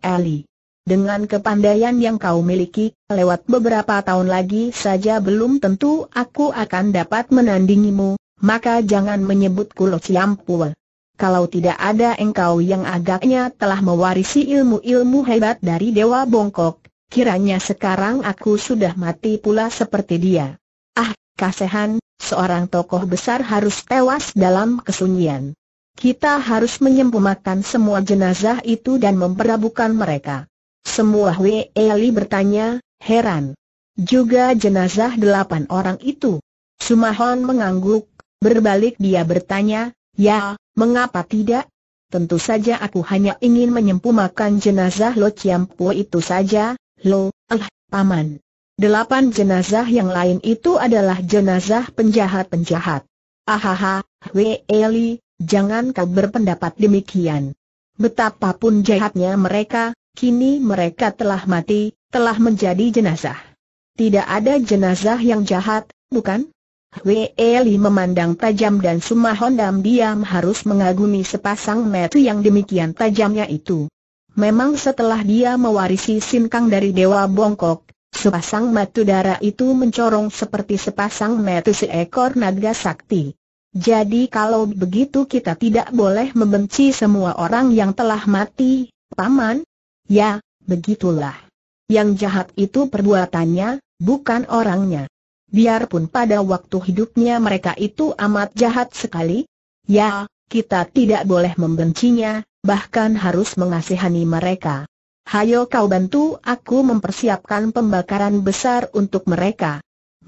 Speaker 1: Dengan kepandaian yang kau miliki, lewat beberapa tahun lagi saja belum tentu aku akan dapat menandingimu, maka jangan menyebutku Lo Ciampul. Kalau tidak ada engkau yang agaknya telah mewarisi ilmu-ilmu hebat dari Dewa Bongkok, kiranya sekarang aku sudah mati pula seperti dia. Ah, kasehan, seorang tokoh besar harus tewas dalam kesunyian. Kita harus menyempumakan semua jenazah itu dan memperabukan mereka. Semua Eli bertanya, heran. Juga jenazah delapan orang itu. Sumahon mengangguk, berbalik dia bertanya, ya, mengapa tidak? Tentu saja aku hanya ingin menyempumakan jenazah Lo Chiampo itu saja, Lo, eh, paman. Delapan jenazah yang lain itu adalah jenazah penjahat-penjahat. Ahaha, Wei Jangan kau berpendapat demikian. Betapapun jahatnya mereka, kini mereka telah mati, telah menjadi jenazah. Tidak ada jenazah yang jahat, bukan? Weli memandang tajam dan Sumahondam diam harus mengagumi sepasang mata yang demikian tajamnya itu. Memang setelah dia mewarisi sinkang dari Dewa Bongkok, sepasang mata darah itu mencorong seperti sepasang mata seekor naga sakti. Jadi kalau begitu kita tidak boleh membenci semua orang yang telah mati, Paman? Ya, begitulah. Yang jahat itu perbuatannya, bukan orangnya. Biarpun pada waktu hidupnya mereka itu amat jahat sekali. Ya, kita tidak boleh membencinya, bahkan harus mengasihani mereka. Hayo kau bantu aku mempersiapkan pembakaran besar untuk mereka.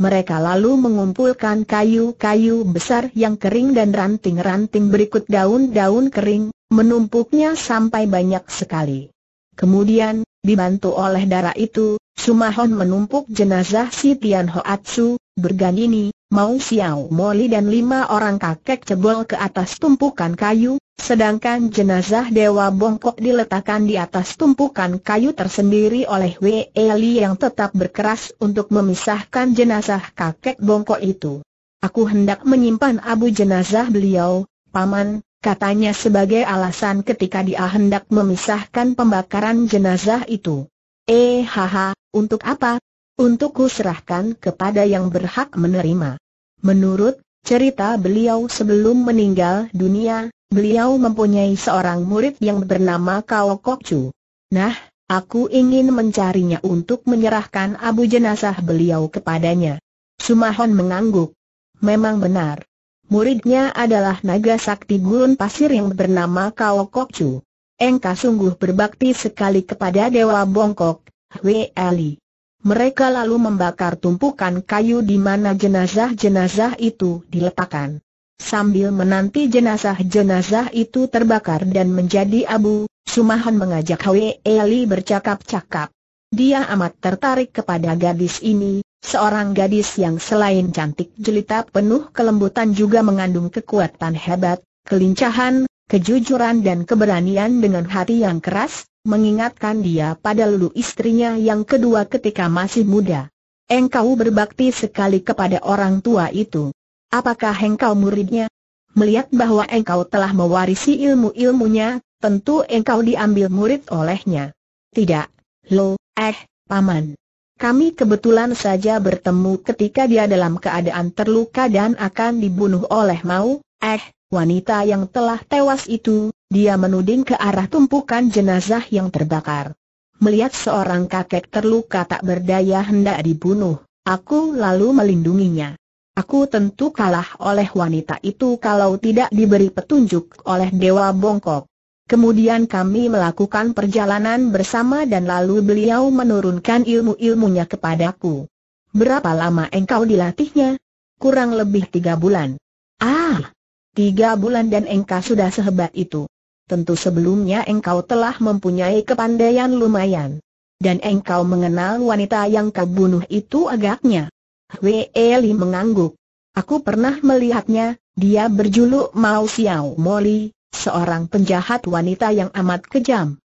Speaker 1: Mereka lalu mengumpulkan kayu-kayu besar yang kering dan ranting-ranting berikut daun-daun kering, menumpuknya sampai banyak sekali. Kemudian, dibantu oleh darah itu, Sumahon menumpuk jenazah si Tian Hoatsu, bergandini, Mao Xiao Moli dan lima orang kakek cebol ke atas tumpukan kayu, sedangkan jenazah Dewa Bongkok diletakkan di atas tumpukan kayu tersendiri oleh Wei Li yang tetap berkeras untuk memisahkan jenazah kakek Bongkok itu. Aku hendak menyimpan abu jenazah beliau, Paman, katanya sebagai alasan ketika dia hendak memisahkan pembakaran jenazah itu. Eh haha, untuk apa, untuk kuserahkan kepada yang berhak menerima. Menurut cerita beliau sebelum meninggal dunia, beliau mempunyai seorang murid yang bernama Kao Kokcu. Nah, aku ingin mencarinya untuk menyerahkan abu jenazah beliau kepadanya. Sumahon mengangguk. Memang benar. Muridnya adalah naga sakti gurun pasir yang bernama Kao Kokcu. Engkau sungguh berbakti sekali kepada Dewa Bongkok, Wei Ali. Mereka lalu membakar tumpukan kayu di mana jenazah-jenazah itu diletakkan. Sambil menanti jenazah-jenazah itu terbakar dan menjadi abu, Sumahan mengajak Hwe Eli bercakap-cakap. Dia amat tertarik kepada gadis ini, seorang gadis yang selain cantik jelita penuh kelembutan juga mengandung kekuatan hebat, kelincahan, kejujuran dan keberanian dengan hati yang keras, mengingatkan dia pada lulu istrinya yang kedua ketika masih muda. Engkau berbakti sekali kepada orang tua itu. Apakah engkau muridnya? Melihat bahwa engkau telah mewarisi ilmu-ilmunya, tentu engkau diambil murid olehnya. Tidak, lo, eh, paman. Kami kebetulan saja bertemu ketika dia dalam keadaan terluka dan akan dibunuh oleh mau, eh, wanita yang telah tewas itu, dia menuding ke arah tumpukan jenazah yang terbakar. Melihat seorang kakek terluka tak berdaya hendak dibunuh, aku lalu melindunginya. Aku tentu kalah oleh wanita itu kalau tidak diberi petunjuk oleh Dewa Bongkok. Kemudian kami melakukan perjalanan bersama dan lalu beliau menurunkan ilmu-ilmunya kepadaku. Berapa lama engkau dilatihnya? Kurang lebih tiga bulan. Ah, Tiga bulan dan engkau sudah sehebat itu. Tentu sebelumnya engkau telah mempunyai kepandaian lumayan. Dan engkau mengenal wanita yang kau bunuh itu agaknya. Hwee Li mengangguk. Aku pernah melihatnya, dia berjuluk Mao Xiao Moli, seorang penjahat wanita yang amat kejam.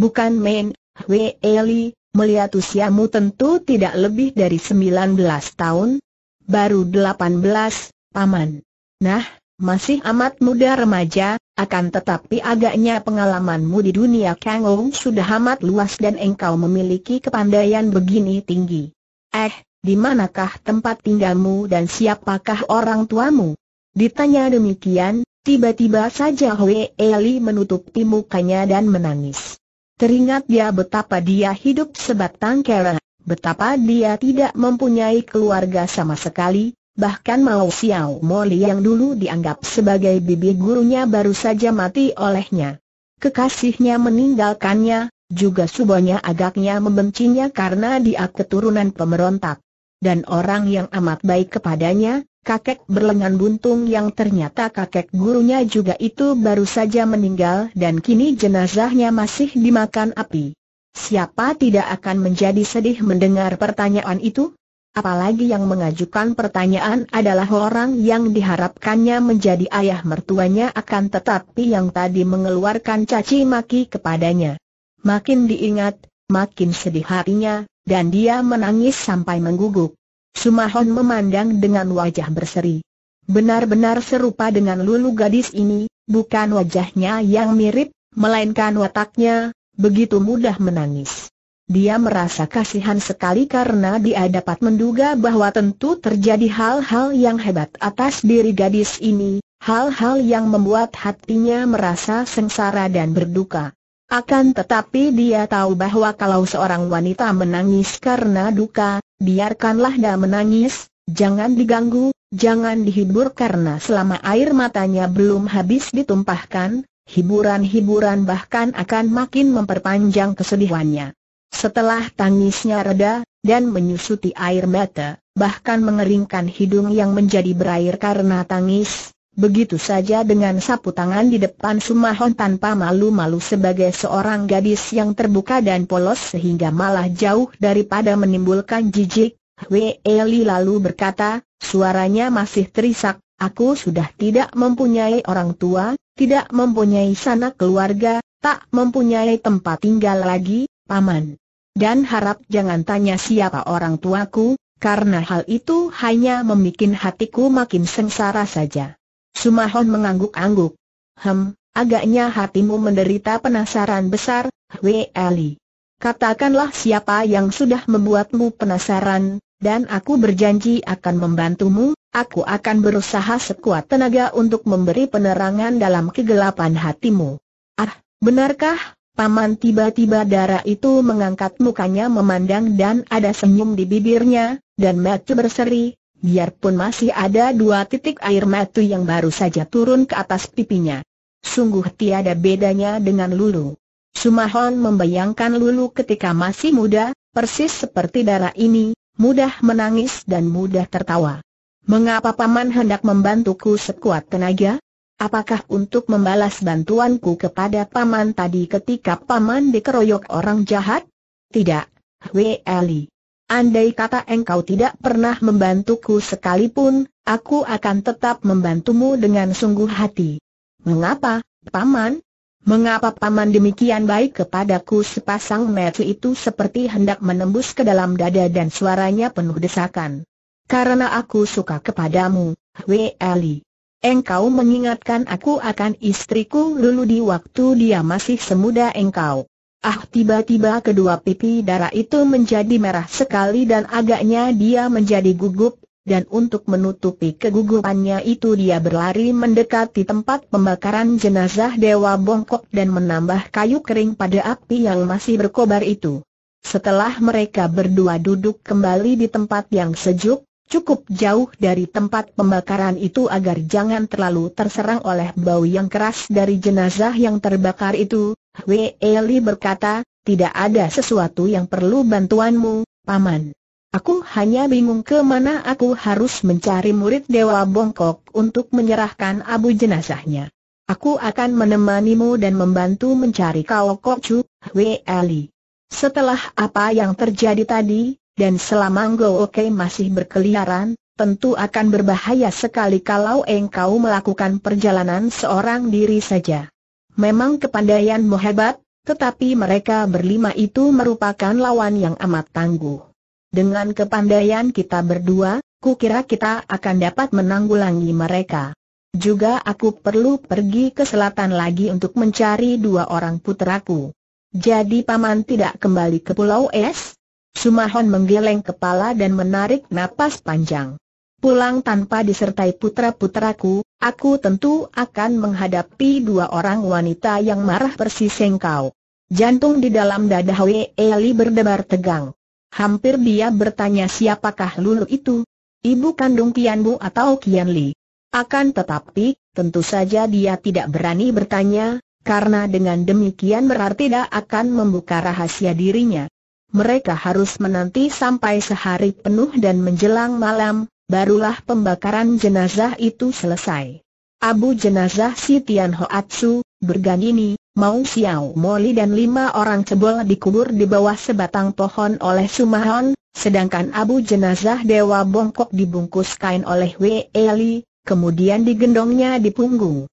Speaker 1: Bukan main, Hwee Li, melihat usiamu tentu tidak lebih dari 19 tahun. Baru 18, Paman. Nah, masih amat muda remaja, akan tetapi agaknya pengalamanmu di dunia kango sudah amat luas dan engkau memiliki kepandaian begini tinggi. Eh, di manakah tempat tinggalmu dan siapakah orang tuamu? Ditanya demikian, tiba-tiba saja Hwe Eli menutupi mukanya dan menangis. Teringat dia betapa dia hidup sebatang kera, betapa dia tidak mempunyai keluarga sama sekali, bahkan Mao Xiao Moli yang dulu dianggap sebagai bibi gurunya baru saja mati olehnya. Kekasihnya meninggalkannya, juga subonya agaknya membencinya karena dia keturunan pemberontak. Dan orang yang amat baik kepadanya, kakek berlengan buntung yang ternyata kakek gurunya juga itu baru saja meninggal dan kini jenazahnya masih dimakan api. Siapa tidak akan menjadi sedih mendengar pertanyaan itu? Apalagi yang mengajukan pertanyaan adalah orang yang diharapkannya menjadi ayah mertuanya akan tetapi yang tadi mengeluarkan caci maki kepadanya. Makin diingat, makin sedih hatinya, dan dia menangis sampai mengguguk. Sumahon memandang dengan wajah berseri. Benar-benar serupa dengan lulu gadis ini, bukan wajahnya yang mirip, melainkan wataknya, begitu mudah menangis. Dia merasa kasihan sekali karena dia dapat menduga bahwa tentu terjadi hal-hal yang hebat atas diri gadis ini, hal-hal yang membuat hatinya merasa sengsara dan berduka. Akan tetapi dia tahu bahwa kalau seorang wanita menangis karena duka, biarkanlah dia menangis, jangan diganggu, jangan dihibur karena selama air matanya belum habis ditumpahkan, hiburan-hiburan bahkan akan makin memperpanjang kesedihannya. Setelah tangisnya reda, dan menyusuti air mata, bahkan mengeringkan hidung yang menjadi berair karena tangis, begitu saja dengan sapu tangan di depan Sumahon tanpa malu-malu sebagai seorang gadis yang terbuka dan polos sehingga malah jauh daripada menimbulkan jijik, Wei lalu berkata, suaranya masih terisak, aku sudah tidak mempunyai orang tua, tidak mempunyai sanak keluarga, tak mempunyai tempat tinggal lagi, Paman. Dan harap jangan tanya siapa orang tuaku, karena hal itu hanya membuat hatiku makin sengsara saja. Sumahon mengangguk-angguk. Hem, agaknya hatimu menderita penasaran besar, Wei Ali. Katakanlah siapa yang sudah membuatmu penasaran, dan aku berjanji akan membantumu, aku akan berusaha sekuat tenaga untuk memberi penerangan dalam kegelapan hatimu. Ah, benarkah? Paman tiba-tiba darah itu mengangkat mukanya memandang dan ada senyum di bibirnya, dan Matthew berseri, biarpun masih ada dua titik air mata yang baru saja turun ke atas pipinya. Sungguh tiada bedanya dengan Lulu. Sumahon membayangkan Lulu ketika masih muda, persis seperti darah ini, mudah menangis dan mudah tertawa. Mengapa paman hendak membantuku sekuat tenaga? Apakah untuk membalas bantuanku kepada paman tadi ketika paman dikeroyok orang jahat? Tidak, Hui Eli. Andai kata engkau tidak pernah membantuku sekalipun, aku akan tetap membantumu dengan sungguh hati. Mengapa, paman? Mengapa paman demikian baik kepadaku sepasang metu itu seperti hendak menembus ke dalam dada dan suaranya penuh desakan. Karena aku suka kepadamu, Hui Eli. Engkau mengingatkan aku akan istriku dulu di waktu dia masih semuda engkau. Ah tiba-tiba kedua pipi darah itu menjadi merah sekali dan agaknya dia menjadi gugup, dan untuk menutupi kegugupannya itu dia berlari mendekati tempat pembakaran jenazah Dewa Bongkok dan menambah kayu kering pada api yang masih berkobar itu. Setelah mereka berdua duduk kembali di tempat yang sejuk, cukup jauh dari tempat pembakaran itu agar jangan terlalu terserang oleh bau yang keras dari jenazah yang terbakar itu. Wei Li berkata, tidak ada sesuatu yang perlu bantuanmu, Paman. Aku hanya bingung ke mana aku harus mencari murid Dewa Bongkok untuk menyerahkan abu jenazahnya. Aku akan menemanimu dan membantu mencari kau Kokcu, Wei Ali. Setelah apa yang terjadi tadi, dan selama Go Oke masih berkeliaran, tentu akan berbahaya sekali kalau engkau melakukan perjalanan seorang diri saja. Memang kepandaianmu hebat, tetapi mereka berlima itu merupakan lawan yang amat tangguh. Dengan kepandaian kita berdua, kukira kita akan dapat menanggulangi mereka. Juga aku perlu pergi ke selatan lagi untuk mencari dua orang putraku. Jadi paman tidak kembali ke Pulau Es? Sumahon menggeleng kepala dan menarik napas panjang. Pulang tanpa disertai putra-putraku, aku tentu akan menghadapi dua orang wanita yang marah persis engkau. Jantung di dalam dada Hwe Eli berdebar tegang. Hampir dia bertanya siapakah Lulu itu? Ibu kandung Tianbu atau Qianli. Akan tetapi, tentu saja dia tidak berani bertanya, karena dengan demikian berarti dia akan membuka rahasia dirinya mereka harus menanti sampai sehari penuh dan menjelang malam, barulah pembakaran jenazah itu selesai. Abu jenazah si Tian Hoatsu, Berganini, Mau Xiao Moli dan lima orang cebol dikubur di bawah sebatang pohon oleh Sumahon, sedangkan abu jenazah Dewa Bongkok dibungkus kain oleh Wei Eli, kemudian digendongnya di punggung.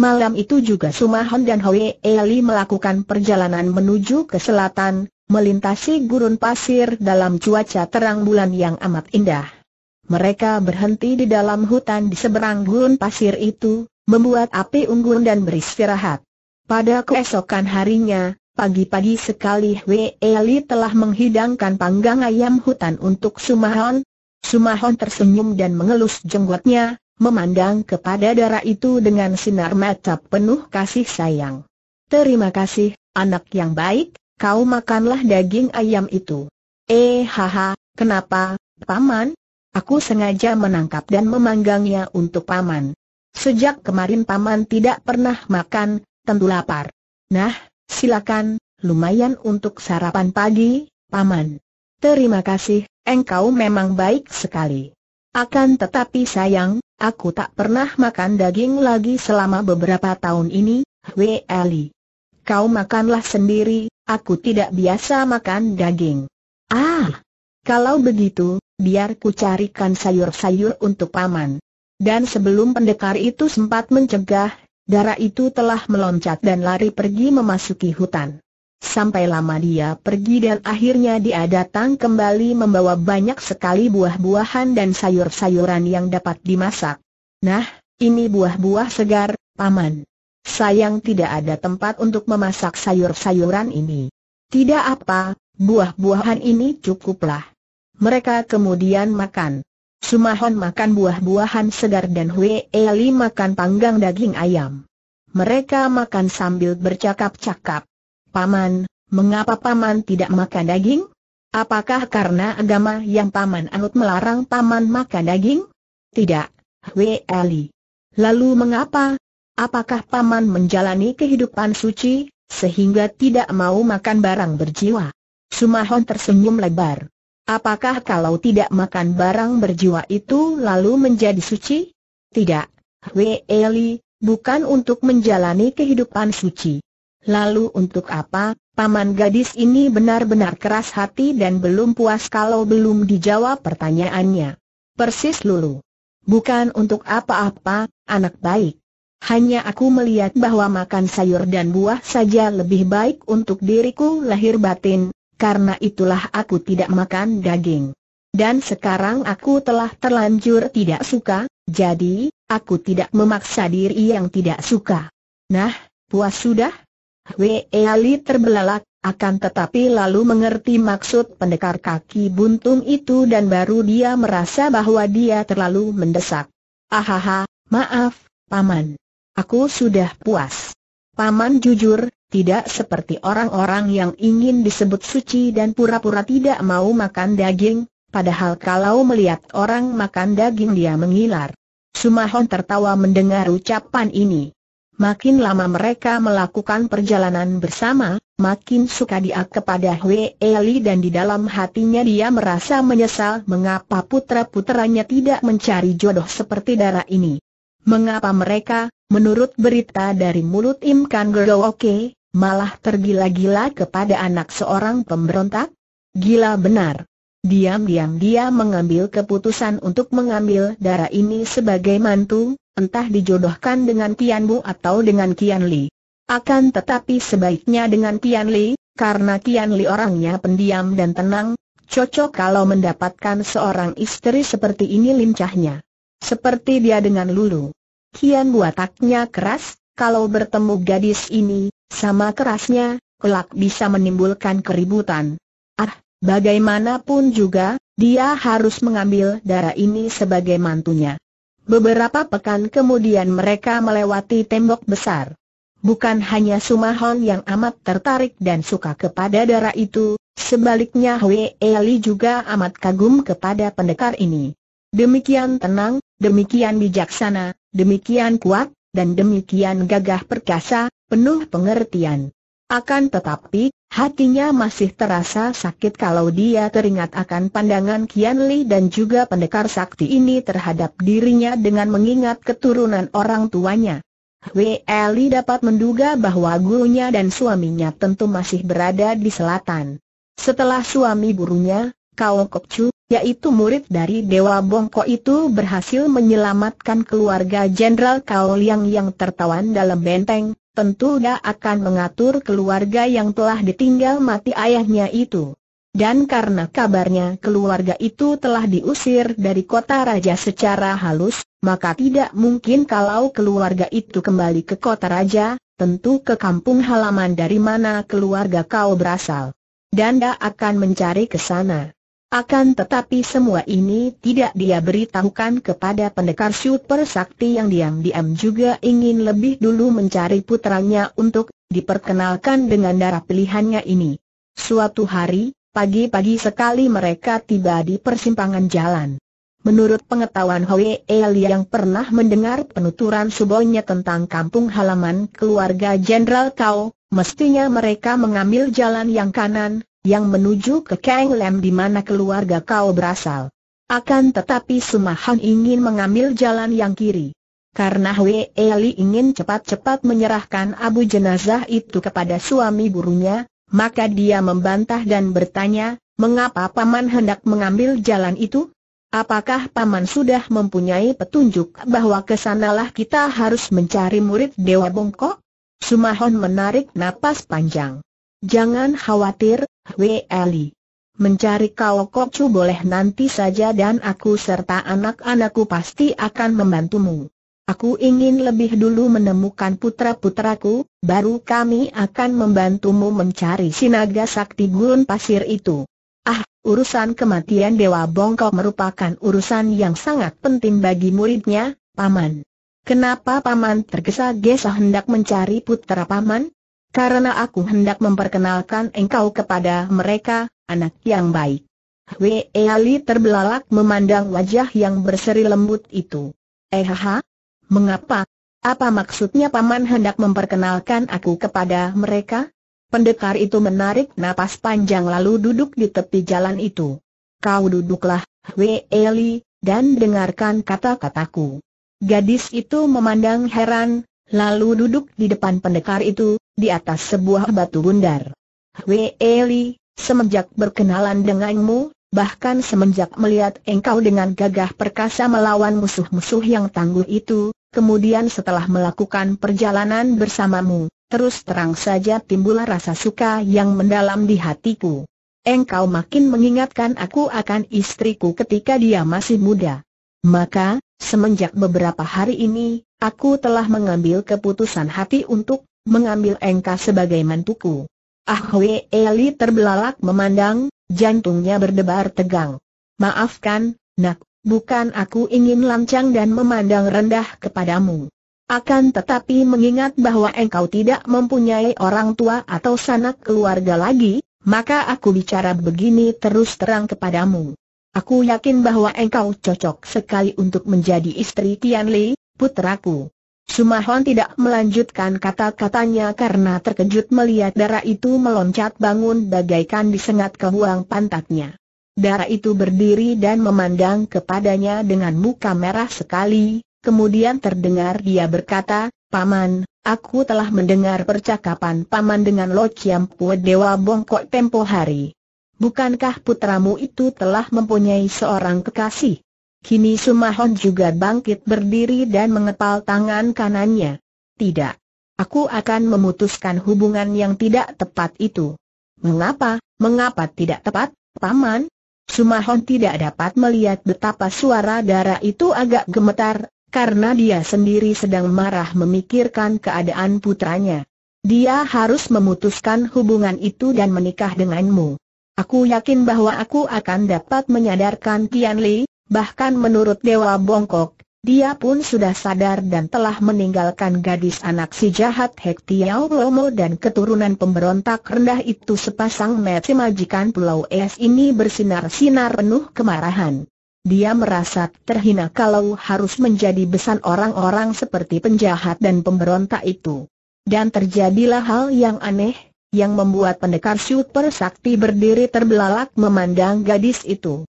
Speaker 1: Malam itu juga Sumahon dan Wei Eli melakukan perjalanan menuju ke selatan, melintasi gurun pasir dalam cuaca terang bulan yang amat indah. Mereka berhenti di dalam hutan di seberang gurun pasir itu, membuat api unggun dan beristirahat. Pada keesokan harinya, pagi-pagi sekali Wei Eli telah menghidangkan panggang ayam hutan untuk Sumahon. Sumahon tersenyum dan mengelus jenggotnya, memandang kepada darah itu dengan sinar mata penuh kasih sayang. Terima kasih, anak yang baik, kau makanlah daging ayam itu. Eh haha, kenapa, paman? Aku sengaja menangkap dan memanggangnya untuk paman. Sejak kemarin paman tidak pernah makan, tentu lapar. Nah, silakan, lumayan untuk sarapan pagi, paman. Terima kasih, engkau memang baik sekali. Akan tetapi sayang, aku tak pernah makan daging lagi selama beberapa tahun ini, Wei Ali. Kau makanlah sendiri, Aku tidak biasa makan daging. Ah! Kalau begitu, biar ku carikan sayur-sayur untuk paman. Dan sebelum pendekar itu sempat mencegah, darah itu telah meloncat dan lari pergi memasuki hutan. Sampai lama dia pergi dan akhirnya dia datang kembali membawa banyak sekali buah-buahan dan sayur-sayuran yang dapat dimasak. Nah, ini buah-buah segar, paman. Sayang tidak ada tempat untuk memasak sayur-sayuran ini. Tidak apa, buah-buahan ini cukuplah. Mereka kemudian makan. Sumahon makan buah-buahan segar dan Hui Eli makan panggang daging ayam. Mereka makan sambil bercakap-cakap. Paman, mengapa paman tidak makan daging? Apakah karena agama yang paman anut melarang paman makan daging? Tidak, Hui Eli. Lalu mengapa Apakah paman menjalani kehidupan suci, sehingga tidak mau makan barang berjiwa? Sumahon tersenyum lebar. Apakah kalau tidak makan barang berjiwa itu lalu menjadi suci? Tidak, Hwe Eli, bukan untuk menjalani kehidupan suci. Lalu untuk apa, paman gadis ini benar-benar keras hati dan belum puas kalau belum dijawab pertanyaannya. Persis lulu. Bukan untuk apa-apa, anak baik. Hanya aku melihat bahwa makan sayur dan buah saja lebih baik untuk diriku lahir batin, karena itulah aku tidak makan daging. Dan sekarang aku telah terlanjur tidak suka, jadi, aku tidak memaksa diri yang tidak suka. Nah, puas sudah? Weali Ali terbelalak, akan tetapi lalu mengerti maksud pendekar kaki buntung itu dan baru dia merasa bahwa dia terlalu mendesak. Ahaha, maaf, Paman. Aku sudah puas. Paman jujur, tidak seperti orang-orang yang ingin disebut suci dan pura-pura tidak mau makan daging, padahal kalau melihat orang makan daging dia mengilar. Sumahon tertawa mendengar ucapan ini. Makin lama mereka melakukan perjalanan bersama, makin suka dia kepada Hwe Eli dan di dalam hatinya dia merasa menyesal mengapa putra-putranya tidak mencari jodoh seperti darah ini. Mengapa mereka, Menurut berita dari mulut Im Kan Oke, malah tergila-gila kepada anak seorang pemberontak? Gila benar. Diam-diam dia mengambil keputusan untuk mengambil darah ini sebagai mantu, entah dijodohkan dengan Tian Bu atau dengan Tian Li. Akan tetapi sebaiknya dengan Tian Li, karena Tian Li orangnya pendiam dan tenang, cocok kalau mendapatkan seorang istri seperti ini lincahnya. Seperti dia dengan Lulu kian buataknya keras, kalau bertemu gadis ini, sama kerasnya, kelak bisa menimbulkan keributan. Ah, bagaimanapun juga, dia harus mengambil darah ini sebagai mantunya. Beberapa pekan kemudian mereka melewati tembok besar. Bukan hanya Sumahon yang amat tertarik dan suka kepada darah itu, sebaliknya Hwee Li juga amat kagum kepada pendekar ini. Demikian tenang, demikian bijaksana, demikian kuat, dan demikian gagah perkasa, penuh pengertian. Akan tetapi, hatinya masih terasa sakit kalau dia teringat akan pandangan Kian Li dan juga pendekar sakti ini terhadap dirinya dengan mengingat keturunan orang tuanya. Wei Li dapat menduga bahwa gurunya dan suaminya tentu masih berada di selatan. Setelah suami burunya, Kao Chu, yaitu murid dari Dewa Bongko itu berhasil menyelamatkan keluarga Jenderal kau Liang yang tertawan dalam benteng, tentu dia akan mengatur keluarga yang telah ditinggal mati ayahnya itu. Dan karena kabarnya keluarga itu telah diusir dari kota raja secara halus, maka tidak mungkin kalau keluarga itu kembali ke kota raja, tentu ke kampung halaman dari mana keluarga kau berasal. Dan dia akan mencari ke sana. Akan tetapi semua ini tidak dia beritahukan kepada pendekar super sakti yang diam-diam juga ingin lebih dulu mencari putranya untuk diperkenalkan dengan darah pilihannya ini. Suatu hari, pagi-pagi sekali mereka tiba di persimpangan jalan. Menurut pengetahuan Hoi El yang pernah mendengar penuturan subonya tentang kampung halaman keluarga Jenderal Kau, mestinya mereka mengambil jalan yang kanan, yang menuju ke Kang Lam di mana keluarga kau berasal. Akan tetapi Sumahan ingin mengambil jalan yang kiri. Karena Wei Eli ingin cepat-cepat menyerahkan abu jenazah itu kepada suami burunya, maka dia membantah dan bertanya, mengapa Paman hendak mengambil jalan itu? Apakah Paman sudah mempunyai petunjuk bahwa kesanalah kita harus mencari murid Dewa Bongkok? Sumahon menarik napas panjang. Jangan khawatir, Wei Eli. Mencari kau cu boleh nanti saja dan aku serta anak-anakku pasti akan membantumu. Aku ingin lebih dulu menemukan putra-putraku, baru kami akan membantumu mencari sinaga sakti gurun pasir itu. Ah, urusan kematian Dewa Bongkok merupakan urusan yang sangat penting bagi muridnya, Paman. Kenapa Paman tergesa-gesa hendak mencari putra Paman? Karena aku hendak memperkenalkan engkau kepada mereka, anak yang baik. Wei Ali terbelalak memandang wajah yang berseri lembut itu. Ehaha? Mengapa? Apa maksudnya paman hendak memperkenalkan aku kepada mereka? Pendekar itu menarik napas panjang lalu duduk di tepi jalan itu. Kau duduklah, Wei Ali, dan dengarkan kata-kataku. Gadis itu memandang heran, lalu duduk di depan pendekar itu, di atas sebuah batu bundar. Hwe Eli, semenjak berkenalan denganmu, bahkan semenjak melihat engkau dengan gagah perkasa melawan musuh-musuh yang tangguh itu, kemudian setelah melakukan perjalanan bersamamu, terus terang saja timbullah rasa suka yang mendalam di hatiku. Engkau makin mengingatkan aku akan istriku ketika dia masih muda. Maka, semenjak beberapa hari ini, Aku telah mengambil keputusan hati untuk mengambil engkau sebagai mantuku. Ah Hwe Eli terbelalak memandang, jantungnya berdebar tegang. Maafkan, nak, bukan aku ingin lancang dan memandang rendah kepadamu. Akan tetapi mengingat bahwa engkau tidak mempunyai orang tua atau sanak keluarga lagi, maka aku bicara begini terus terang kepadamu. Aku yakin bahwa engkau cocok sekali untuk menjadi istri Tian Li, putraku. Sumahon tidak melanjutkan kata-katanya karena terkejut melihat darah itu meloncat bangun bagaikan disengat ke huang pantatnya. Darah itu berdiri dan memandang kepadanya dengan muka merah sekali, kemudian terdengar dia berkata, Paman, aku telah mendengar percakapan Paman dengan Lo Chiam Dewa Bongkok tempo hari. Bukankah putramu itu telah mempunyai seorang kekasih? Kini Sumahon juga bangkit berdiri dan mengepal tangan kanannya. Tidak. Aku akan memutuskan hubungan yang tidak tepat itu. Mengapa, mengapa tidak tepat, Paman? Sumahon tidak dapat melihat betapa suara darah itu agak gemetar, karena dia sendiri sedang marah memikirkan keadaan putranya. Dia harus memutuskan hubungan itu dan menikah denganmu. Aku yakin bahwa aku akan dapat menyadarkan Tian Li, bahkan menurut Dewa Bongkok, dia pun sudah sadar dan telah meninggalkan gadis anak si jahat Hek Lomo dan keturunan pemberontak rendah itu sepasang mati majikan Pulau Es ini bersinar-sinar penuh kemarahan. Dia merasa terhina kalau harus menjadi besan orang-orang seperti penjahat dan pemberontak itu. Dan terjadilah hal yang aneh, yang membuat pendekar super sakti berdiri terbelalak memandang gadis itu.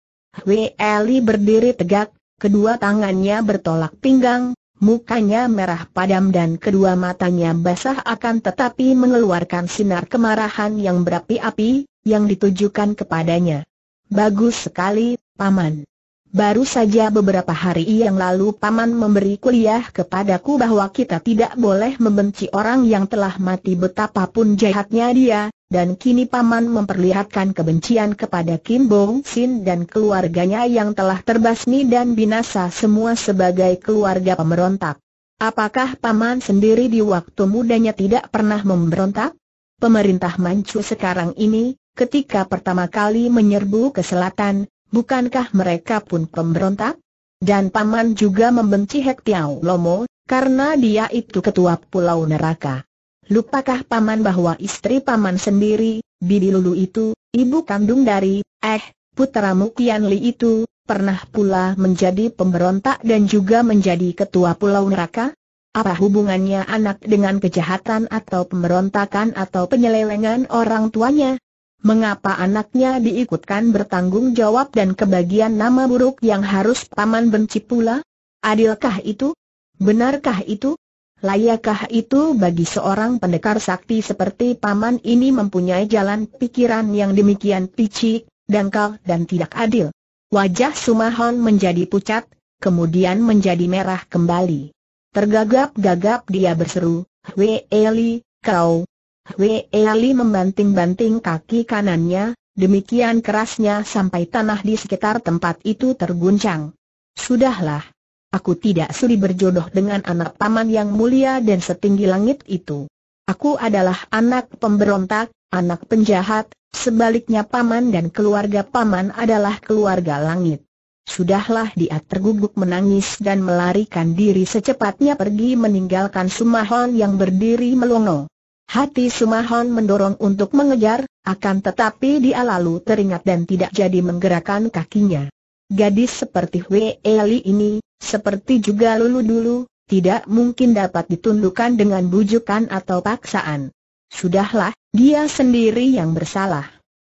Speaker 1: Weli berdiri tegak, kedua tangannya bertolak pinggang, mukanya merah padam dan kedua matanya basah akan tetapi mengeluarkan sinar kemarahan yang berapi-api, yang ditujukan kepadanya. Bagus sekali, Paman. Baru saja beberapa hari yang lalu Paman memberi kuliah kepadaku bahwa kita tidak boleh membenci orang yang telah mati betapapun jahatnya dia, dan kini Paman memperlihatkan kebencian kepada Kim Bong Sin dan keluarganya yang telah terbasmi dan binasa semua sebagai keluarga pemberontak. Apakah Paman sendiri di waktu mudanya tidak pernah memberontak? Pemerintah Manchu sekarang ini, ketika pertama kali menyerbu ke selatan, Bukankah mereka pun pemberontak? Dan Paman juga membenci Hek Tiao Lomo, karena dia itu ketua Pulau Neraka. Lupakah Paman bahwa istri Paman sendiri, Bibi Lulu itu, ibu kandung dari, eh, putra Mukian Li itu, pernah pula menjadi pemberontak dan juga menjadi ketua Pulau Neraka? Apa hubungannya anak dengan kejahatan atau pemberontakan atau penyelewengan orang tuanya? Mengapa anaknya diikutkan bertanggung jawab dan kebagian nama buruk yang harus paman benci pula? Adilkah itu? Benarkah itu? Layakkah itu bagi seorang pendekar sakti seperti paman ini mempunyai jalan pikiran yang demikian picik, dangkal dan tidak adil? Wajah Sumahon menjadi pucat, kemudian menjadi merah kembali. Tergagap-gagap dia berseru, Wei Eli, kau, Hwee Ali membanting-banting kaki kanannya, demikian kerasnya sampai tanah di sekitar tempat itu terguncang. Sudahlah. Aku tidak sudi berjodoh dengan anak paman yang mulia dan setinggi langit itu. Aku adalah anak pemberontak, anak penjahat, sebaliknya paman dan keluarga paman adalah keluarga langit. Sudahlah dia terguguk menangis dan melarikan diri secepatnya pergi meninggalkan Sumahon yang berdiri melongo. Hati Sumahon mendorong untuk mengejar, akan tetapi dia lalu teringat dan tidak jadi menggerakkan kakinya. Gadis seperti Wei ini, seperti juga Lulu dulu, tidak mungkin dapat ditundukkan dengan bujukan atau paksaan. Sudahlah, dia sendiri yang bersalah.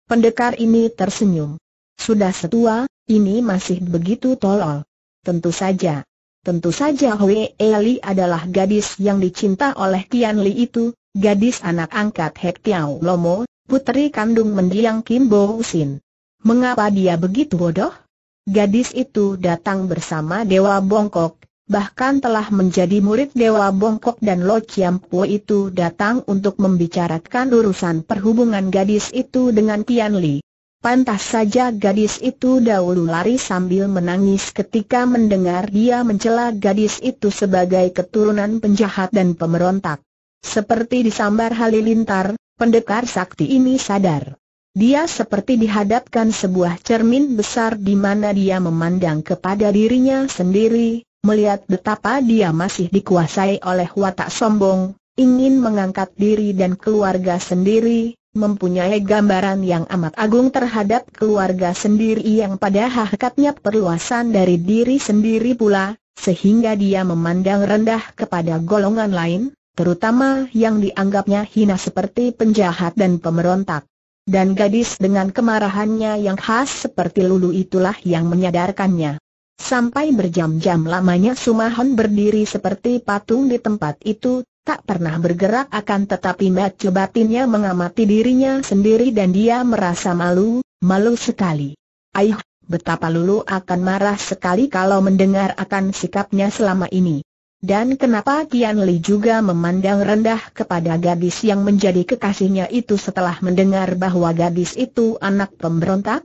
Speaker 1: Pendekar ini tersenyum. Sudah setua, ini masih begitu tolol. Tentu saja. Tentu saja Hwee adalah gadis yang dicinta oleh Tian Li itu, gadis anak angkat Hek Tiau Lomo, putri kandung mendiang Kim Bo Sin. Mengapa dia begitu bodoh? Gadis itu datang bersama Dewa Bongkok, bahkan telah menjadi murid Dewa Bongkok dan Lo Chiam Po itu datang untuk membicarakan urusan perhubungan gadis itu dengan Tian Li. Pantas saja gadis itu dahulu lari sambil menangis ketika mendengar dia mencela gadis itu sebagai keturunan penjahat dan pemberontak. Seperti disambar halilintar, pendekar sakti ini sadar. Dia seperti dihadapkan sebuah cermin besar di mana dia memandang kepada dirinya sendiri, melihat betapa dia masih dikuasai oleh watak sombong, ingin mengangkat diri dan keluarga sendiri, mempunyai gambaran yang amat agung terhadap keluarga sendiri yang pada hakikatnya perluasan dari diri sendiri pula, sehingga dia memandang rendah kepada golongan lain, terutama yang dianggapnya hina seperti penjahat dan pemberontak. Dan gadis dengan kemarahannya yang khas seperti lulu itulah yang menyadarkannya. Sampai berjam-jam lamanya Sumahon berdiri seperti patung di tempat itu, tak pernah bergerak akan tetapi mata batinnya mengamati dirinya sendiri dan dia merasa malu, malu sekali. Ayuh, betapa Lulu akan marah sekali kalau mendengar akan sikapnya selama ini. Dan kenapa Tian Li juga memandang rendah kepada gadis yang menjadi kekasihnya itu setelah mendengar bahwa gadis itu anak pemberontak?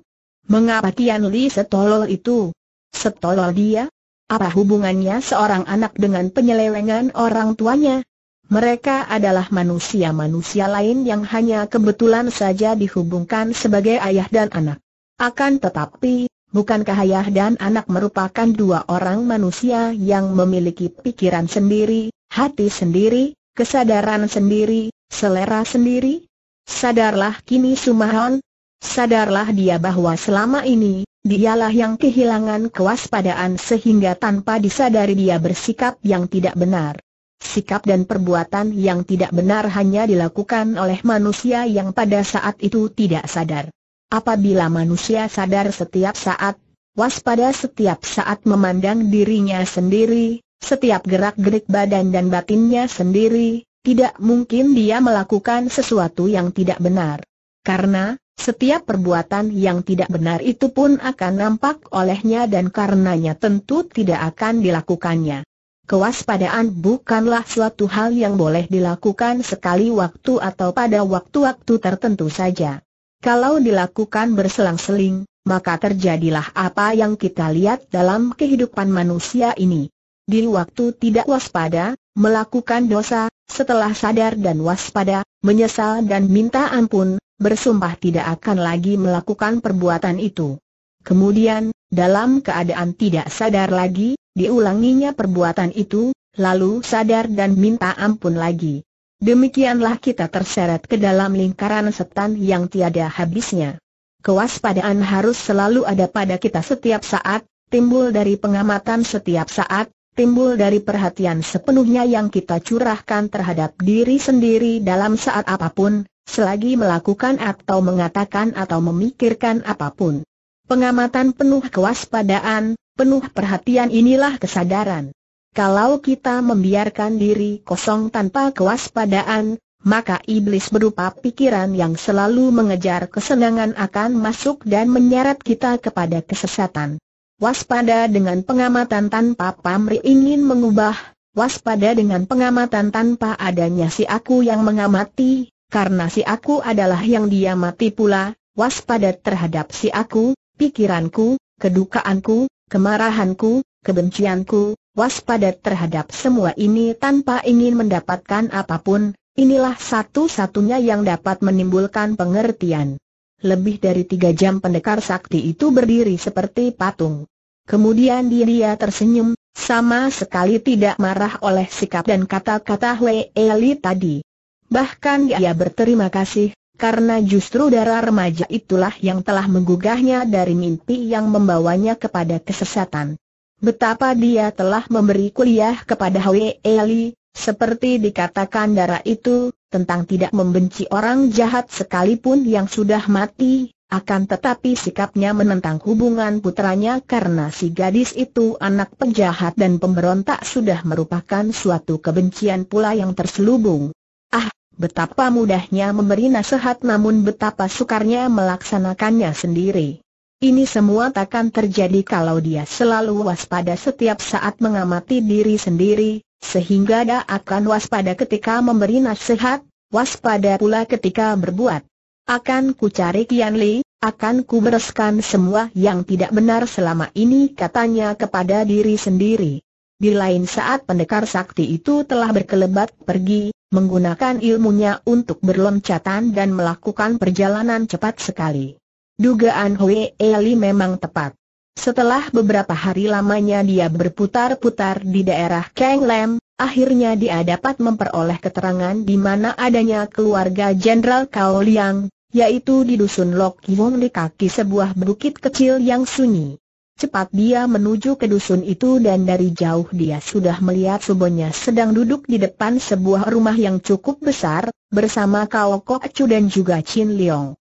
Speaker 1: Mengapa Tian Li setolol itu? Setolol dia? Apa hubungannya seorang anak dengan penyelewengan orang tuanya? Mereka adalah manusia-manusia lain yang hanya kebetulan saja dihubungkan sebagai ayah dan anak. Akan tetapi, Bukankah ayah dan anak merupakan dua orang manusia yang memiliki pikiran sendiri, hati sendiri, kesadaran sendiri, selera sendiri? Sadarlah kini Sumahon, sadarlah dia bahwa selama ini, dialah yang kehilangan kewaspadaan sehingga tanpa disadari dia bersikap yang tidak benar. Sikap dan perbuatan yang tidak benar hanya dilakukan oleh manusia yang pada saat itu tidak sadar. Apabila manusia sadar setiap saat, waspada setiap saat memandang dirinya sendiri, setiap gerak-gerik badan dan batinnya sendiri, tidak mungkin dia melakukan sesuatu yang tidak benar. Karena, setiap perbuatan yang tidak benar itu pun akan nampak olehnya dan karenanya tentu tidak akan dilakukannya. Kewaspadaan bukanlah suatu hal yang boleh dilakukan sekali waktu atau pada waktu-waktu tertentu saja. Kalau dilakukan berselang-seling, maka terjadilah apa yang kita lihat dalam kehidupan manusia ini. Di waktu tidak waspada, melakukan dosa, setelah sadar dan waspada, menyesal dan minta ampun, bersumpah tidak akan lagi melakukan perbuatan itu. Kemudian, dalam keadaan tidak sadar lagi, diulanginya perbuatan itu, lalu sadar dan minta ampun lagi. Demikianlah kita terseret ke dalam lingkaran setan yang tiada habisnya. Kewaspadaan harus selalu ada pada kita setiap saat, timbul dari pengamatan setiap saat, timbul dari perhatian sepenuhnya yang kita curahkan terhadap diri sendiri dalam saat apapun, selagi melakukan atau mengatakan atau memikirkan apapun. Pengamatan penuh kewaspadaan, penuh perhatian inilah kesadaran. Kalau kita membiarkan diri kosong tanpa kewaspadaan, maka iblis berupa pikiran yang selalu mengejar kesenangan akan masuk dan menyeret kita kepada kesesatan. Waspada dengan pengamatan tanpa pamri ingin mengubah, waspada dengan pengamatan tanpa adanya si aku yang mengamati, karena si aku adalah yang diamati pula, waspada terhadap si aku, pikiranku, kedukaanku, kemarahanku, kebencianku, waspada terhadap semua ini tanpa ingin mendapatkan apapun, inilah satu-satunya yang dapat menimbulkan pengertian. Lebih dari tiga jam pendekar sakti itu berdiri seperti patung. Kemudian dia tersenyum, sama sekali tidak marah oleh sikap dan kata-kata Hwe Eli tadi. Bahkan dia berterima kasih, karena justru darah remaja itulah yang telah menggugahnya dari mimpi yang membawanya kepada kesesatan. Betapa dia telah memberi kuliah kepada Hwe Eli, seperti dikatakan darah itu, tentang tidak membenci orang jahat sekalipun yang sudah mati, akan tetapi sikapnya menentang hubungan putranya karena si gadis itu anak penjahat dan pemberontak sudah merupakan suatu kebencian pula yang terselubung. Ah, betapa mudahnya memberi nasihat namun betapa sukarnya melaksanakannya sendiri. Ini semua takkan terjadi kalau dia selalu waspada setiap saat mengamati diri sendiri, sehingga dia akan waspada ketika memberi nasihat, waspada pula ketika berbuat. Akan ku cari Kian Li, akan ku bereskan semua yang tidak benar selama ini katanya kepada diri sendiri. Di lain saat pendekar sakti itu telah berkelebat pergi, menggunakan ilmunya untuk berloncatan dan melakukan perjalanan cepat sekali. Dugaan Hoi Eli memang tepat. Setelah beberapa hari lamanya dia berputar-putar di daerah Kang Lam, akhirnya dia dapat memperoleh keterangan di mana adanya keluarga Jenderal Kao Liang, yaitu di dusun Lok Yung di kaki sebuah bukit kecil yang sunyi. Cepat dia menuju ke dusun itu dan dari jauh dia sudah melihat subonya sedang duduk di depan sebuah rumah yang cukup besar, bersama Kao Kok Chu dan juga Chin Leong.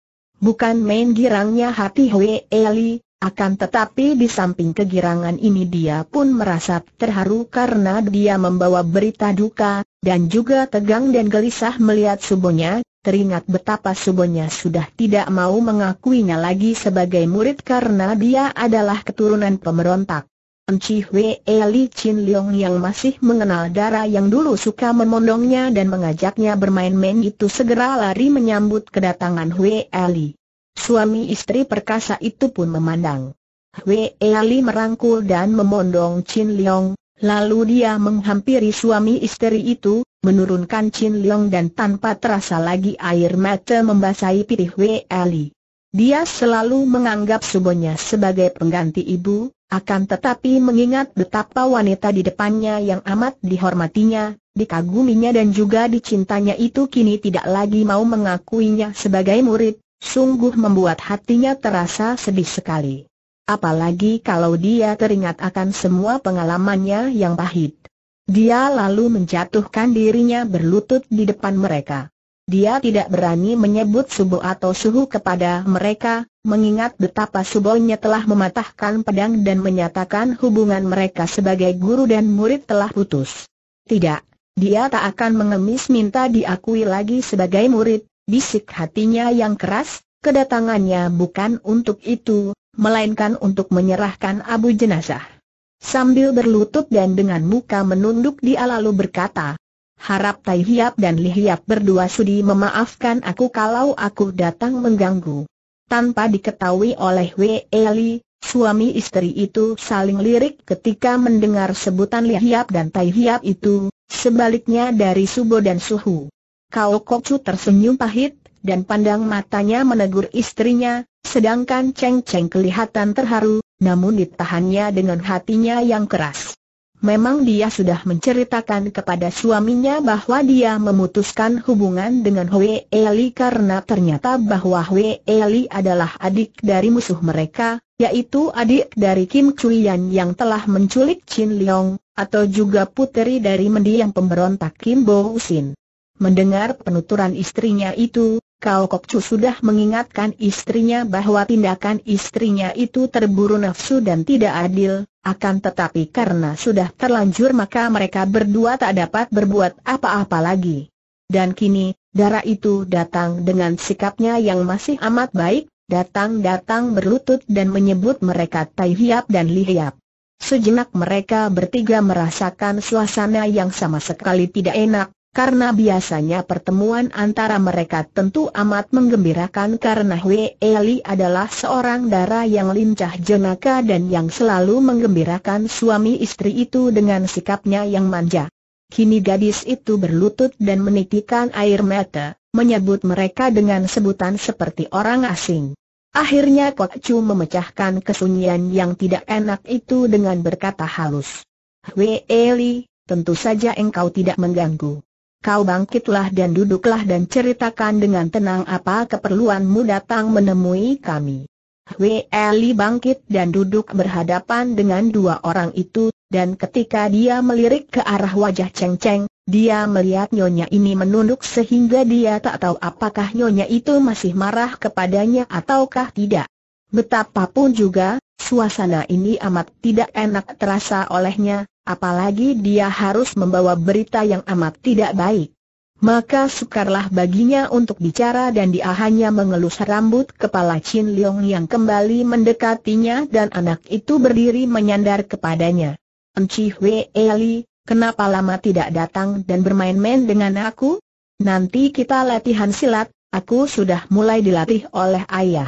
Speaker 1: Bukan main girangnya hati Hui Eli, akan tetapi di samping kegirangan ini dia pun merasa terharu karena dia membawa berita duka, dan juga tegang dan gelisah melihat subonya, teringat betapa subonya sudah tidak mau mengakuinya lagi sebagai murid karena dia adalah keturunan pemberontak. Enci Hwee Li Chin Leong yang masih mengenal darah yang dulu suka memondongnya dan mengajaknya bermain-main itu segera lari menyambut kedatangan Hwee Li. Suami istri perkasa itu pun memandang. Hwee Li merangkul dan memondong Chin Leong, lalu dia menghampiri suami istri itu, menurunkan Chin Leong dan tanpa terasa lagi air mata membasahi pipi Hwee Li. Dia selalu menganggap subonya sebagai pengganti ibu, akan tetapi mengingat betapa wanita di depannya yang amat dihormatinya, dikaguminya dan juga dicintanya itu kini tidak lagi mau mengakuinya sebagai murid, sungguh membuat hatinya terasa sedih sekali. Apalagi kalau dia teringat akan semua pengalamannya yang pahit. Dia lalu menjatuhkan dirinya berlutut di depan mereka. Dia tidak berani menyebut Subo atau Suhu kepada mereka, mengingat betapa Subonya telah mematahkan pedang dan menyatakan hubungan mereka sebagai guru dan murid telah putus. Tidak, dia tak akan mengemis minta diakui lagi sebagai murid, bisik hatinya yang keras, kedatangannya bukan untuk itu, melainkan untuk menyerahkan abu jenazah. Sambil berlutut dan dengan muka menunduk dia lalu berkata, Harap Tai Hiap dan Li Hiap berdua sudi memaafkan aku kalau aku datang mengganggu. Tanpa diketahui oleh Wei Eli, suami istri itu saling lirik ketika mendengar sebutan Li Hiap dan Tai Hiap itu, sebaliknya dari Subo dan Suhu. Kau Chu tersenyum pahit, dan pandang matanya menegur istrinya, sedangkan Cheng Cheng kelihatan terharu, namun ditahannya dengan hatinya yang keras. Memang dia sudah menceritakan kepada suaminya bahwa dia memutuskan hubungan dengan Hwe Eli karena ternyata bahwa Hwe Eli adalah adik dari musuh mereka, yaitu adik dari Kim Chulian yang telah menculik Chin Leong, atau juga puteri dari mendiang pemberontak Kim Bo Usin. Mendengar penuturan istrinya itu, Kao Kok Chu sudah mengingatkan istrinya bahwa tindakan istrinya itu terburu nafsu dan tidak adil, akan tetapi karena sudah terlanjur maka mereka berdua tak dapat berbuat apa-apa lagi. Dan kini, darah itu datang dengan sikapnya yang masih amat baik, datang-datang berlutut dan menyebut mereka Tai Hiap dan Li Hiap. Sejenak mereka bertiga merasakan suasana yang sama sekali tidak enak, karena biasanya pertemuan antara mereka tentu amat menggembirakan karena Wei Li adalah seorang darah yang lincah jenaka dan yang selalu menggembirakan suami istri itu dengan sikapnya yang manja. Kini gadis itu berlutut dan menitikan air mata, menyebut mereka dengan sebutan seperti orang asing. Akhirnya Kok Chu memecahkan kesunyian yang tidak enak itu dengan berkata halus. Wei Li, tentu saja engkau tidak mengganggu kau bangkitlah dan duduklah dan ceritakan dengan tenang apa keperluanmu datang menemui kami. Hui bangkit dan duduk berhadapan dengan dua orang itu, dan ketika dia melirik ke arah wajah Cheng Cheng, dia melihat nyonya ini menunduk sehingga dia tak tahu apakah nyonya itu masih marah kepadanya ataukah tidak. Betapapun juga, suasana ini amat tidak enak terasa olehnya, Apalagi dia harus membawa berita yang amat tidak baik. Maka sukarlah baginya untuk bicara dan dia hanya mengelus rambut kepala Chin Leong yang kembali mendekatinya dan anak itu berdiri menyandar kepadanya. Enci Hwe Eli, kenapa lama tidak datang dan bermain-main dengan aku? Nanti kita latihan silat, aku sudah mulai dilatih oleh ayah.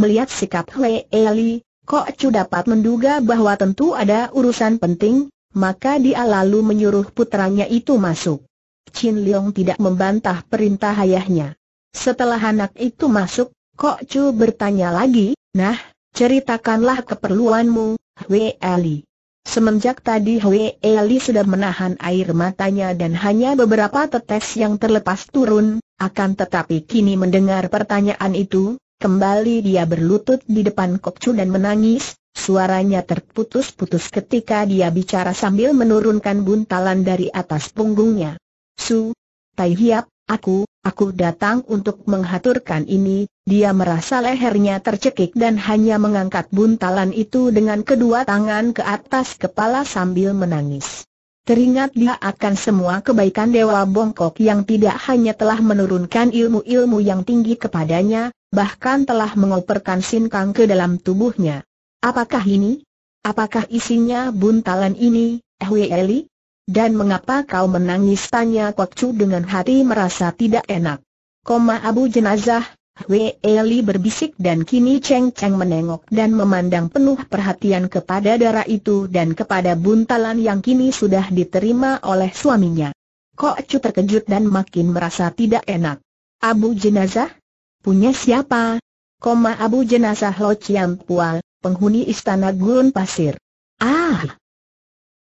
Speaker 1: Melihat sikap Hwe Eli, Kok Chu dapat menduga bahwa tentu ada urusan penting, maka dia lalu menyuruh putranya itu masuk. Chin Leong tidak membantah perintah ayahnya. Setelah anak itu masuk, Kok Chu bertanya lagi, nah, ceritakanlah keperluanmu, Wei Eli. Semenjak tadi Wei Eli sudah menahan air matanya dan hanya beberapa tetes yang terlepas turun, akan tetapi kini mendengar pertanyaan itu, kembali dia berlutut di depan Kok Chu dan menangis, Suaranya terputus-putus ketika dia bicara sambil menurunkan buntalan dari atas punggungnya. Su, Tai Hiap, aku, aku datang untuk menghaturkan ini, dia merasa lehernya tercekik dan hanya mengangkat buntalan itu dengan kedua tangan ke atas kepala sambil menangis. Teringat dia akan semua kebaikan Dewa Bongkok yang tidak hanya telah menurunkan ilmu-ilmu yang tinggi kepadanya, bahkan telah mengoperkan sinkang ke dalam tubuhnya. Apakah ini? Apakah isinya buntalan ini, Ehwe Eli? Dan mengapa kau menangis tanya Kok Chu dengan hati merasa tidak enak? Koma abu jenazah, Hwe Eli berbisik dan kini Cheng Cheng menengok dan memandang penuh perhatian kepada darah itu dan kepada buntalan yang kini sudah diterima oleh suaminya. Kok Chu terkejut dan makin merasa tidak enak. Abu jenazah? Punya siapa? Koma abu jenazah Lo Chiam Pua, penghuni istana gurun pasir. Ah!